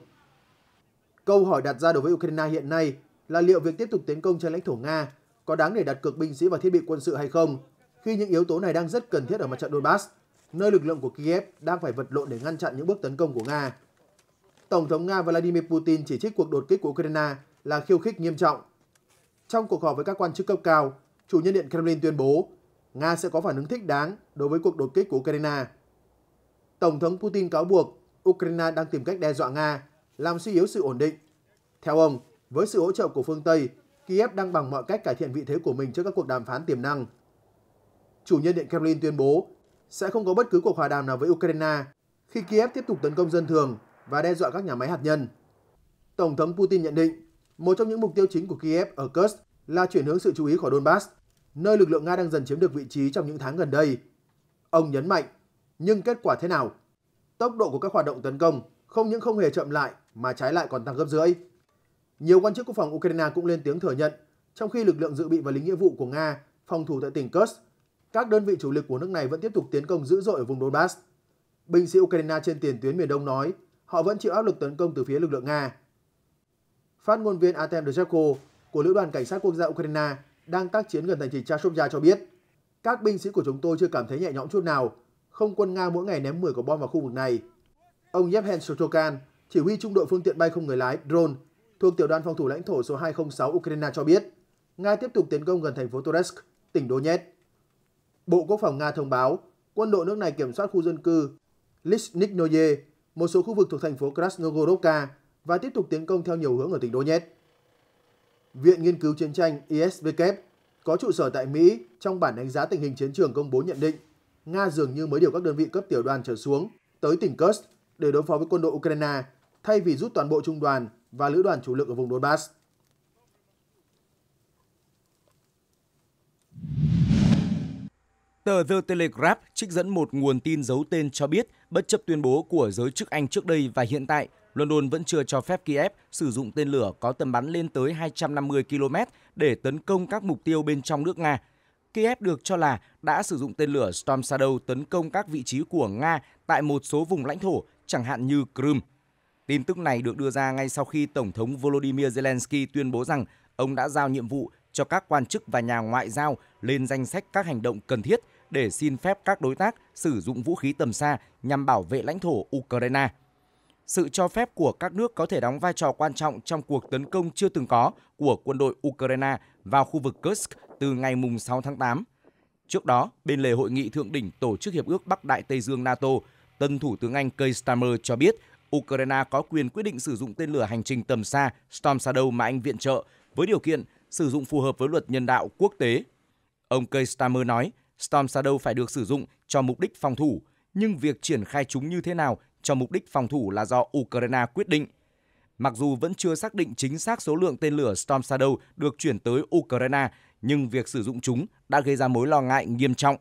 Câu hỏi đặt ra đối với Ukraine hiện nay là liệu việc tiếp tục tiến công trên lãnh thổ Nga có đáng để đặt cược binh sĩ và thiết bị quân sự hay không, khi những yếu tố này đang rất cần thiết ở mặt trận Donbass, nơi lực lượng của Kiev đang phải vật lộn để ngăn chặn những bước tấn công của Nga. Tổng thống Nga Vladimir Putin chỉ trích cuộc đột kích của Ukraine là khiêu khích nghiêm trọng trong cuộc họp với các quan chức cấp cao, chủ nhân điện Kremlin tuyên bố Nga sẽ có phản ứng thích đáng đối với cuộc đột kích của Ukraine. Tổng thống Putin cáo buộc Ukraine đang tìm cách đe dọa Nga, làm suy yếu sự ổn định. Theo ông, với sự hỗ trợ của phương Tây, Kiev đang bằng mọi cách cải thiện vị thế của mình trước các cuộc đàm phán tiềm năng. Chủ nhân điện Kremlin tuyên bố sẽ không có bất cứ cuộc hòa đàm nào với Ukraine khi Kiev tiếp tục tấn công dân thường và đe dọa các nhà máy hạt nhân. Tổng thống Putin nhận định một trong những mục tiêu chính của Kiev ở Kursk là chuyển hướng sự chú ý khỏi Donbass, nơi lực lượng Nga đang dần chiếm được vị trí trong những tháng gần đây. Ông nhấn mạnh, nhưng kết quả thế nào? Tốc độ của các hoạt động tấn công không những không hề chậm lại mà trái lại còn tăng gấp rưỡi. Nhiều quan chức quốc phòng Ukraine cũng lên tiếng thừa nhận, trong khi lực lượng dự bị và lính nghĩa vụ của Nga phòng thủ tại tỉnh Kursk, các đơn vị chủ lực của nước này vẫn tiếp tục tiến công dữ dội ở vùng Donbass. Binh sĩ Ukraine trên tiền tuyến miền Đông nói họ vẫn chịu áp lực tấn công từ phía lực lượng Nga. Phát ngôn viên Artem Dezhenko của Lữ đoàn Cảnh sát Quốc gia Ukraine đang tác chiến gần thành trì Chashovya cho biết, các binh sĩ của chúng tôi chưa cảm thấy nhẹ nhõm chút nào, không quân Nga mỗi ngày ném 10 quả bom vào khu vực này. Ông Yevhen Sotokan, chỉ huy trung đội phương tiện bay không người lái drone thuộc tiểu đoàn phòng thủ lãnh thổ số 206 Ukraine cho biết, Nga tiếp tục tiến công gần thành phố Toretsk, tỉnh Donetsk. Bộ Quốc phòng Nga thông báo, quân đội nước này kiểm soát khu dân cư Lishniknoye, một số khu vực thuộc thành phố Krasnogorovka và tiếp tục tiến công theo nhiều hướng ở tỉnh Donetsk. Viện Nghiên cứu Chiến tranh ISVK có trụ sở tại Mỹ trong bản đánh giá tình hình chiến trường công bố nhận định Nga dường như mới điều các đơn vị cấp tiểu đoàn trở xuống tới tỉnh Kursk để đối phó với quân đội Ukraine thay vì rút toàn bộ trung đoàn và lữ đoàn chủ lực ở vùng Donbass. Tờ The Telegraph trích dẫn một nguồn tin giấu tên cho biết, bất chấp tuyên bố của giới chức Anh trước đây và hiện tại, London vẫn chưa cho phép Kiev sử dụng tên lửa có tầm bắn lên tới 250 km để tấn công các mục tiêu bên trong nước Nga. Kiev được cho là đã sử dụng tên lửa Storm Shadow tấn công các vị trí của Nga tại một số vùng lãnh thổ, chẳng hạn như Crimea. Tin tức này được đưa ra ngay sau khi Tổng thống Volodymyr Zelensky tuyên bố rằng ông đã giao nhiệm vụ cho các quan chức và nhà ngoại giao lên danh sách các hành động cần thiết để xin phép các đối tác sử dụng vũ khí tầm xa nhằm bảo vệ lãnh thổ Ukraine sự cho phép của các nước có thể đóng vai trò quan trọng trong cuộc tấn công chưa từng có của quân đội Ukraine vào khu vực Kursk từ ngày 6 tháng 8. Trước đó, bên lề hội nghị thượng đỉnh tổ chức Hiệp ước Bắc Đại Tây Dương NATO, tân Thủ tướng Anh Keir Starmer cho biết Ukraine có quyền quyết định sử dụng tên lửa hành trình tầm xa Storm Shadow mà Anh viện trợ với điều kiện sử dụng phù hợp với luật nhân đạo quốc tế. Ông Keir Starmer nói, Storm Shadow phải được sử dụng cho mục đích phòng thủ, nhưng việc triển khai chúng như thế nào cho mục đích phòng thủ là do Ukraine quyết định. Mặc dù vẫn chưa xác định chính xác số lượng tên lửa Storm Shadow được chuyển tới Ukraine, nhưng việc sử dụng chúng đã gây ra mối lo ngại nghiêm trọng.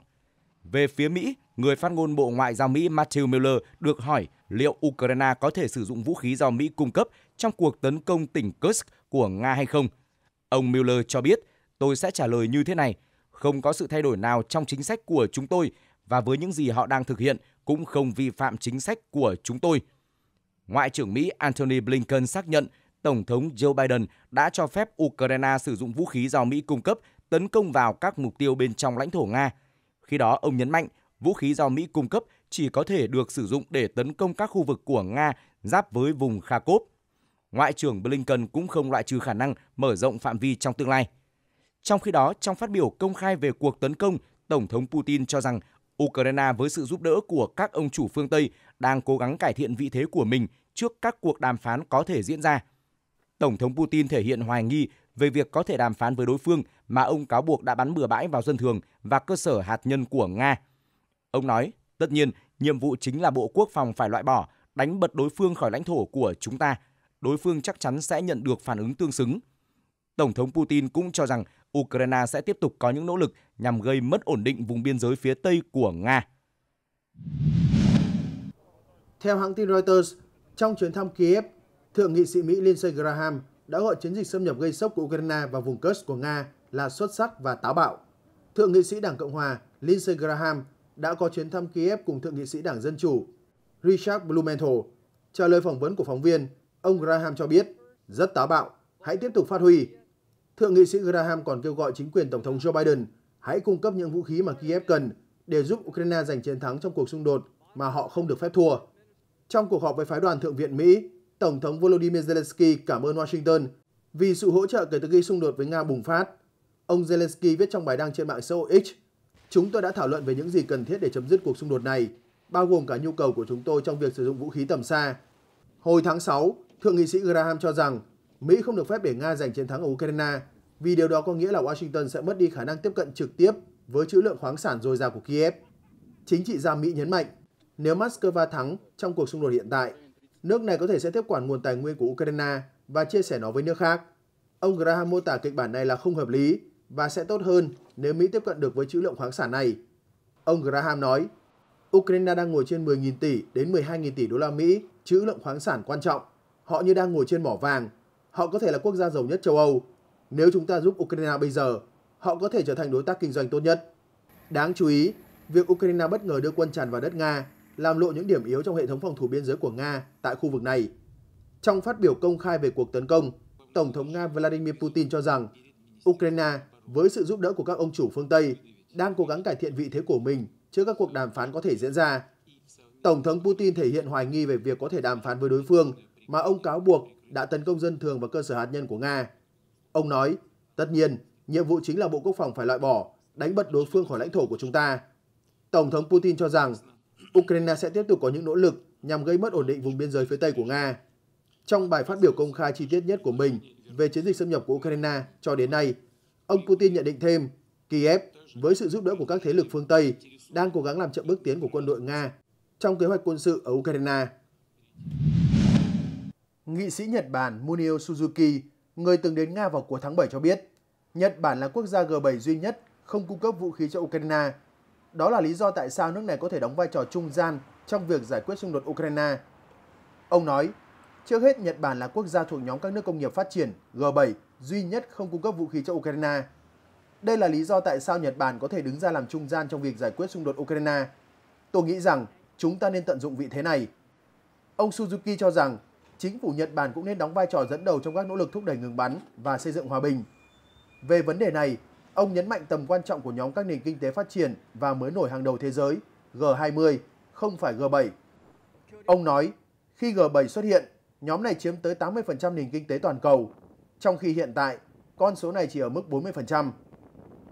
Về phía Mỹ, người phát ngôn Bộ Ngoại giao Mỹ Matthew Miller được hỏi liệu Ukraine có thể sử dụng vũ khí do Mỹ cung cấp trong cuộc tấn công tỉnh Kursk của Nga hay không. Ông Miller cho biết, tôi sẽ trả lời như thế này, không có sự thay đổi nào trong chính sách của chúng tôi và với những gì họ đang thực hiện cũng không vi phạm chính sách của chúng tôi. Ngoại trưởng Mỹ Antony Blinken xác nhận Tổng thống Joe Biden đã cho phép Ukraine sử dụng vũ khí do Mỹ cung cấp tấn công vào các mục tiêu bên trong lãnh thổ Nga. Khi đó, ông nhấn mạnh vũ khí do Mỹ cung cấp chỉ có thể được sử dụng để tấn công các khu vực của Nga giáp với vùng Kharkov. Ngoại trưởng Blinken cũng không loại trừ khả năng mở rộng phạm vi trong tương lai. Trong khi đó, trong phát biểu công khai về cuộc tấn công, Tổng thống Putin cho rằng Ukraine với sự giúp đỡ của các ông chủ phương Tây đang cố gắng cải thiện vị thế của mình trước các cuộc đàm phán có thể diễn ra. Tổng thống Putin thể hiện hoài nghi về việc có thể đàm phán với đối phương mà ông cáo buộc đã bắn bừa bãi vào dân thường và cơ sở hạt nhân của Nga. Ông nói, tất nhiên, nhiệm vụ chính là Bộ Quốc phòng phải loại bỏ, đánh bật đối phương khỏi lãnh thổ của chúng ta. Đối phương chắc chắn sẽ nhận được phản ứng tương xứng. Tổng thống Putin cũng cho rằng Ukraine sẽ tiếp tục có những nỗ lực nhằm gây mất ổn định vùng biên giới phía Tây của Nga. Theo hãng tin Reuters, trong chuyến thăm Kiev, Thượng nghị sĩ Mỹ Lindsey Graham đã gọi chiến dịch xâm nhập gây sốc của Ukraine vào vùng Kursk của Nga là xuất sắc và táo bạo. Thượng nghị sĩ Đảng Cộng hòa Lindsey Graham đã có chuyến thăm Kiev cùng Thượng nghị sĩ Đảng Dân Chủ Richard Blumenthal. Trả lời phỏng vấn của phóng viên, ông Graham cho biết, rất táo bạo, hãy tiếp tục phát huy, Thượng nghị sĩ Graham còn kêu gọi chính quyền Tổng thống Joe Biden hãy cung cấp những vũ khí mà Kiev cần để giúp Ukraine giành chiến thắng trong cuộc xung đột mà họ không được phép thua. Trong cuộc họp với phái đoàn Thượng viện Mỹ, Tổng thống Volodymyr Zelensky cảm ơn Washington vì sự hỗ trợ kể từ khi xung đột với Nga bùng phát. Ông Zelensky viết trong bài đăng trên mạng xã hội X, Chúng tôi đã thảo luận về những gì cần thiết để chấm dứt cuộc xung đột này, bao gồm cả nhu cầu của chúng tôi trong việc sử dụng vũ khí tầm xa. Hồi tháng 6, Thượng nghị sĩ Graham cho rằng Mỹ không được phép để Nga giành chiến thắng ở Ukraine vì điều đó có nghĩa là Washington sẽ mất đi khả năng tiếp cận trực tiếp với trữ lượng khoáng sản dồi dào của Kiev. Chính trị gia Mỹ nhấn mạnh, nếu Moscow thắng trong cuộc xung đột hiện tại, nước này có thể sẽ tiếp quản nguồn tài nguyên của Ukraine và chia sẻ nó với nước khác. Ông Graham mô tả kịch bản này là không hợp lý và sẽ tốt hơn nếu Mỹ tiếp cận được với trữ lượng khoáng sản này. Ông Graham nói, Ukraine đang ngồi trên 10.000 tỷ đến 12.000 tỷ đô la Mỹ trữ lượng khoáng sản quan trọng. Họ như đang ngồi trên mỏ vàng họ có thể là quốc gia giàu nhất châu Âu. Nếu chúng ta giúp Ukraine bây giờ, họ có thể trở thành đối tác kinh doanh tốt nhất. Đáng chú ý, việc Ukraine bất ngờ đưa quân tràn vào đất Nga làm lộ những điểm yếu trong hệ thống phòng thủ biên giới của Nga tại khu vực này. Trong phát biểu công khai về cuộc tấn công, Tổng thống Nga Vladimir Putin cho rằng Ukraine, với sự giúp đỡ của các ông chủ phương Tây, đang cố gắng cải thiện vị thế của mình trước các cuộc đàm phán có thể diễn ra. Tổng thống Putin thể hiện hoài nghi về việc có thể đàm phán với đối phương mà ông cáo buộc đã tấn công dân thường và cơ sở hạt nhân của Nga. Ông nói, tất nhiên, nhiệm vụ chính là Bộ Quốc phòng phải loại bỏ, đánh bật đối phương khỏi lãnh thổ của chúng ta. Tổng thống Putin cho rằng, Ukraine sẽ tiếp tục có những nỗ lực nhằm gây mất ổn định vùng biên giới phía Tây của Nga. Trong bài phát biểu công khai chi tiết nhất của mình về chiến dịch xâm nhập của Ukraine cho đến nay, ông Putin nhận định thêm, Kiev, với sự giúp đỡ của các thế lực phương Tây, đang cố gắng làm chậm bước tiến của quân đội Nga trong kế hoạch quân sự ở Ukraine. Nghị sĩ Nhật Bản Munio Suzuki, người từng đến Nga vào cuối tháng 7 cho biết, Nhật Bản là quốc gia G7 duy nhất không cung cấp vũ khí cho Ukraine. Đó là lý do tại sao nước này có thể đóng vai trò trung gian trong việc giải quyết xung đột Ukraine. Ông nói, trước hết Nhật Bản là quốc gia thuộc nhóm các nước công nghiệp phát triển G7 duy nhất không cung cấp vũ khí cho Ukraine. Đây là lý do tại sao Nhật Bản có thể đứng ra làm trung gian trong việc giải quyết xung đột Ukraine. Tôi nghĩ rằng chúng ta nên tận dụng vị thế này. Ông Suzuki cho rằng chính phủ Nhật Bản cũng nên đóng vai trò dẫn đầu trong các nỗ lực thúc đẩy ngừng bắn và xây dựng hòa bình. Về vấn đề này, ông nhấn mạnh tầm quan trọng của nhóm các nền kinh tế phát triển và mới nổi hàng đầu thế giới G20, không phải G7. Ông nói, khi G7 xuất hiện, nhóm này chiếm tới 80% nền kinh tế toàn cầu, trong khi hiện tại, con số này chỉ ở mức 40%.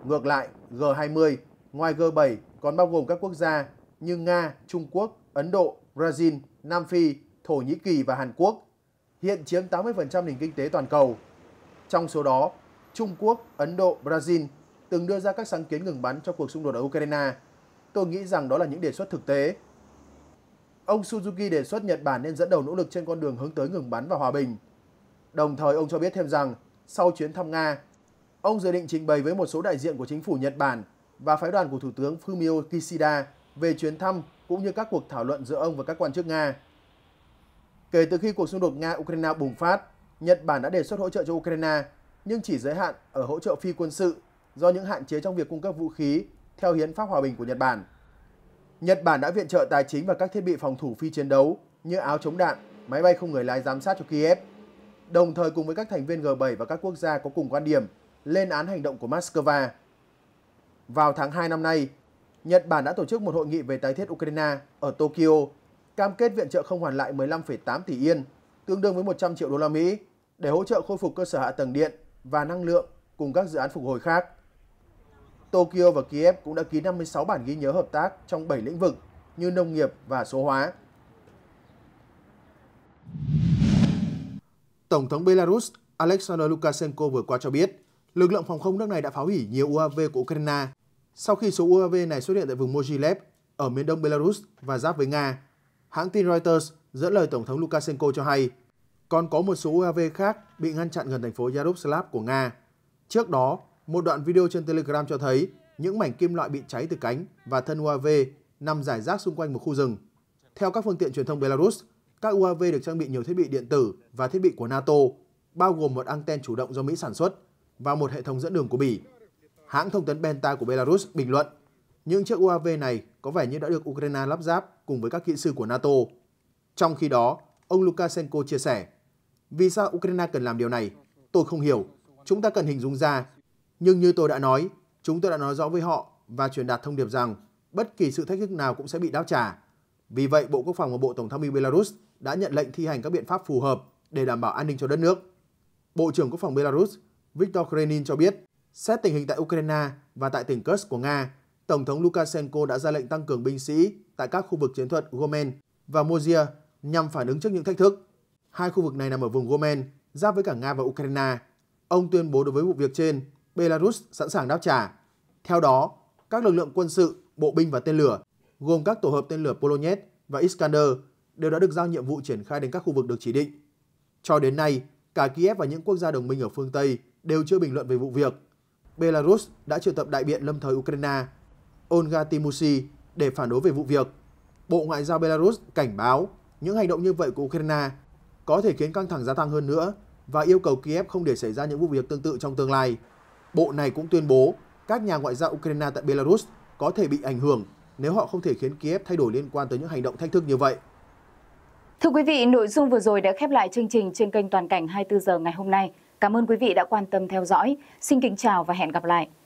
Ngược lại, G20, ngoài G7 còn bao gồm các quốc gia như Nga, Trung Quốc, Ấn Độ, Brazil, Nam Phi, Thổ Nhĩ Kỳ và Hàn Quốc, hiện chiếm 80% nền kinh tế toàn cầu. Trong số đó, Trung Quốc, Ấn Độ, Brazil từng đưa ra các sáng kiến ngừng bắn cho cuộc xung đột ở Ukraine. Tôi nghĩ rằng đó là những đề xuất thực tế. Ông Suzuki đề xuất Nhật Bản nên dẫn đầu nỗ lực trên con đường hướng tới ngừng bắn và hòa bình. Đồng thời ông cho biết thêm rằng, sau chuyến thăm Nga, ông dự định trình bày với một số đại diện của chính phủ Nhật Bản và phái đoàn của Thủ tướng Fumio Kishida về chuyến thăm cũng như các cuộc thảo luận giữa ông và các quan chức Nga. Kể từ khi cuộc xung đột Nga-Ukraine bùng phát, Nhật Bản đã đề xuất hỗ trợ cho Ukraine, nhưng chỉ giới hạn ở hỗ trợ phi quân sự do những hạn chế trong việc cung cấp vũ khí theo Hiến pháp Hòa bình của Nhật Bản. Nhật Bản đã viện trợ tài chính và các thiết bị phòng thủ phi chiến đấu như áo chống đạn, máy bay không người lái giám sát cho Kiev, đồng thời cùng với các thành viên G7 và các quốc gia có cùng quan điểm lên án hành động của Moscow. Vào tháng 2 năm nay, Nhật Bản đã tổ chức một hội nghị về tái thiết Ukraine ở Tokyo cam kết viện trợ không hoàn lại 15,8 tỷ yên, tương đương với 100 triệu đô la Mỹ để hỗ trợ khôi phục cơ sở hạ tầng điện và năng lượng cùng các dự án phục hồi khác. Tokyo và Kiev cũng đã ký 56 bản ghi nhớ hợp tác trong 7 lĩnh vực như nông nghiệp và số hóa. Tổng thống Belarus Alexander Lukashenko vừa qua cho biết, lực lượng phòng không nước này đã phá hủy nhiều UAV của Ukraine sau khi số UAV này xuất hiện tại vùng Mogilev ở miền đông Belarus và giáp với Nga Hãng tin Reuters dẫn lời Tổng thống Lukashenko cho hay, còn có một số UAV khác bị ngăn chặn gần thành phố Yaroslav của Nga. Trước đó, một đoạn video trên Telegram cho thấy những mảnh kim loại bị cháy từ cánh và thân UAV nằm rải rác xung quanh một khu rừng. Theo các phương tiện truyền thông Belarus, các UAV được trang bị nhiều thiết bị điện tử và thiết bị của NATO, bao gồm một anten chủ động do Mỹ sản xuất và một hệ thống dẫn đường của Bỉ. Hãng thông tấn Benta của Belarus bình luận, những chiếc UAV này có vẻ như đã được Ukraine lắp ráp cùng với các kỹ sư của NATO. Trong khi đó, ông Lukashenko chia sẻ, vì sao Ukraine cần làm điều này? Tôi không hiểu. Chúng ta cần hình dung ra. Nhưng như tôi đã nói, chúng tôi đã nói rõ với họ và truyền đạt thông điệp rằng bất kỳ sự thách thức nào cũng sẽ bị đáp trả. Vì vậy, Bộ Quốc phòng và Bộ Tổng tham mưu Belarus đã nhận lệnh thi hành các biện pháp phù hợp để đảm bảo an ninh cho đất nước. Bộ trưởng Quốc phòng Belarus Viktor Krenin cho biết, xét tình hình tại Ukraine và tại tỉnh Kursk của Nga, Tổng thống Lukashenko đã ra lệnh tăng cường binh sĩ tại các khu vực chiến thuật Gomen và Mozia nhằm phản ứng trước những thách thức. Hai khu vực này nằm ở vùng Gomen, giáp với cả Nga và Ukraine. Ông tuyên bố đối với vụ việc trên, Belarus sẵn sàng đáp trả. Theo đó, các lực lượng quân sự, bộ binh và tên lửa, gồm các tổ hợp tên lửa Polonet và Iskander, đều đã được giao nhiệm vụ triển khai đến các khu vực được chỉ định. Cho đến nay, cả Kiev và những quốc gia đồng minh ở phương Tây đều chưa bình luận về vụ việc. Belarus đã triệu tập đại biện lâm thời Ukraine Olga Timusi để phản đối về vụ việc. Bộ Ngoại giao Belarus cảnh báo những hành động như vậy của Ukraine có thể khiến căng thẳng gia tăng hơn nữa và yêu cầu Kiev không để xảy ra những vụ việc tương tự trong tương lai. Bộ này cũng tuyên bố các nhà ngoại giao Ukraine tại Belarus có thể bị ảnh hưởng nếu họ không thể khiến Kiev thay đổi liên quan tới những hành động thách thức như vậy. Thưa quý vị, nội dung vừa rồi đã khép lại chương trình trên kênh Toàn cảnh 24 giờ ngày hôm nay. Cảm ơn quý vị đã quan tâm theo dõi. Xin kính chào và hẹn gặp lại.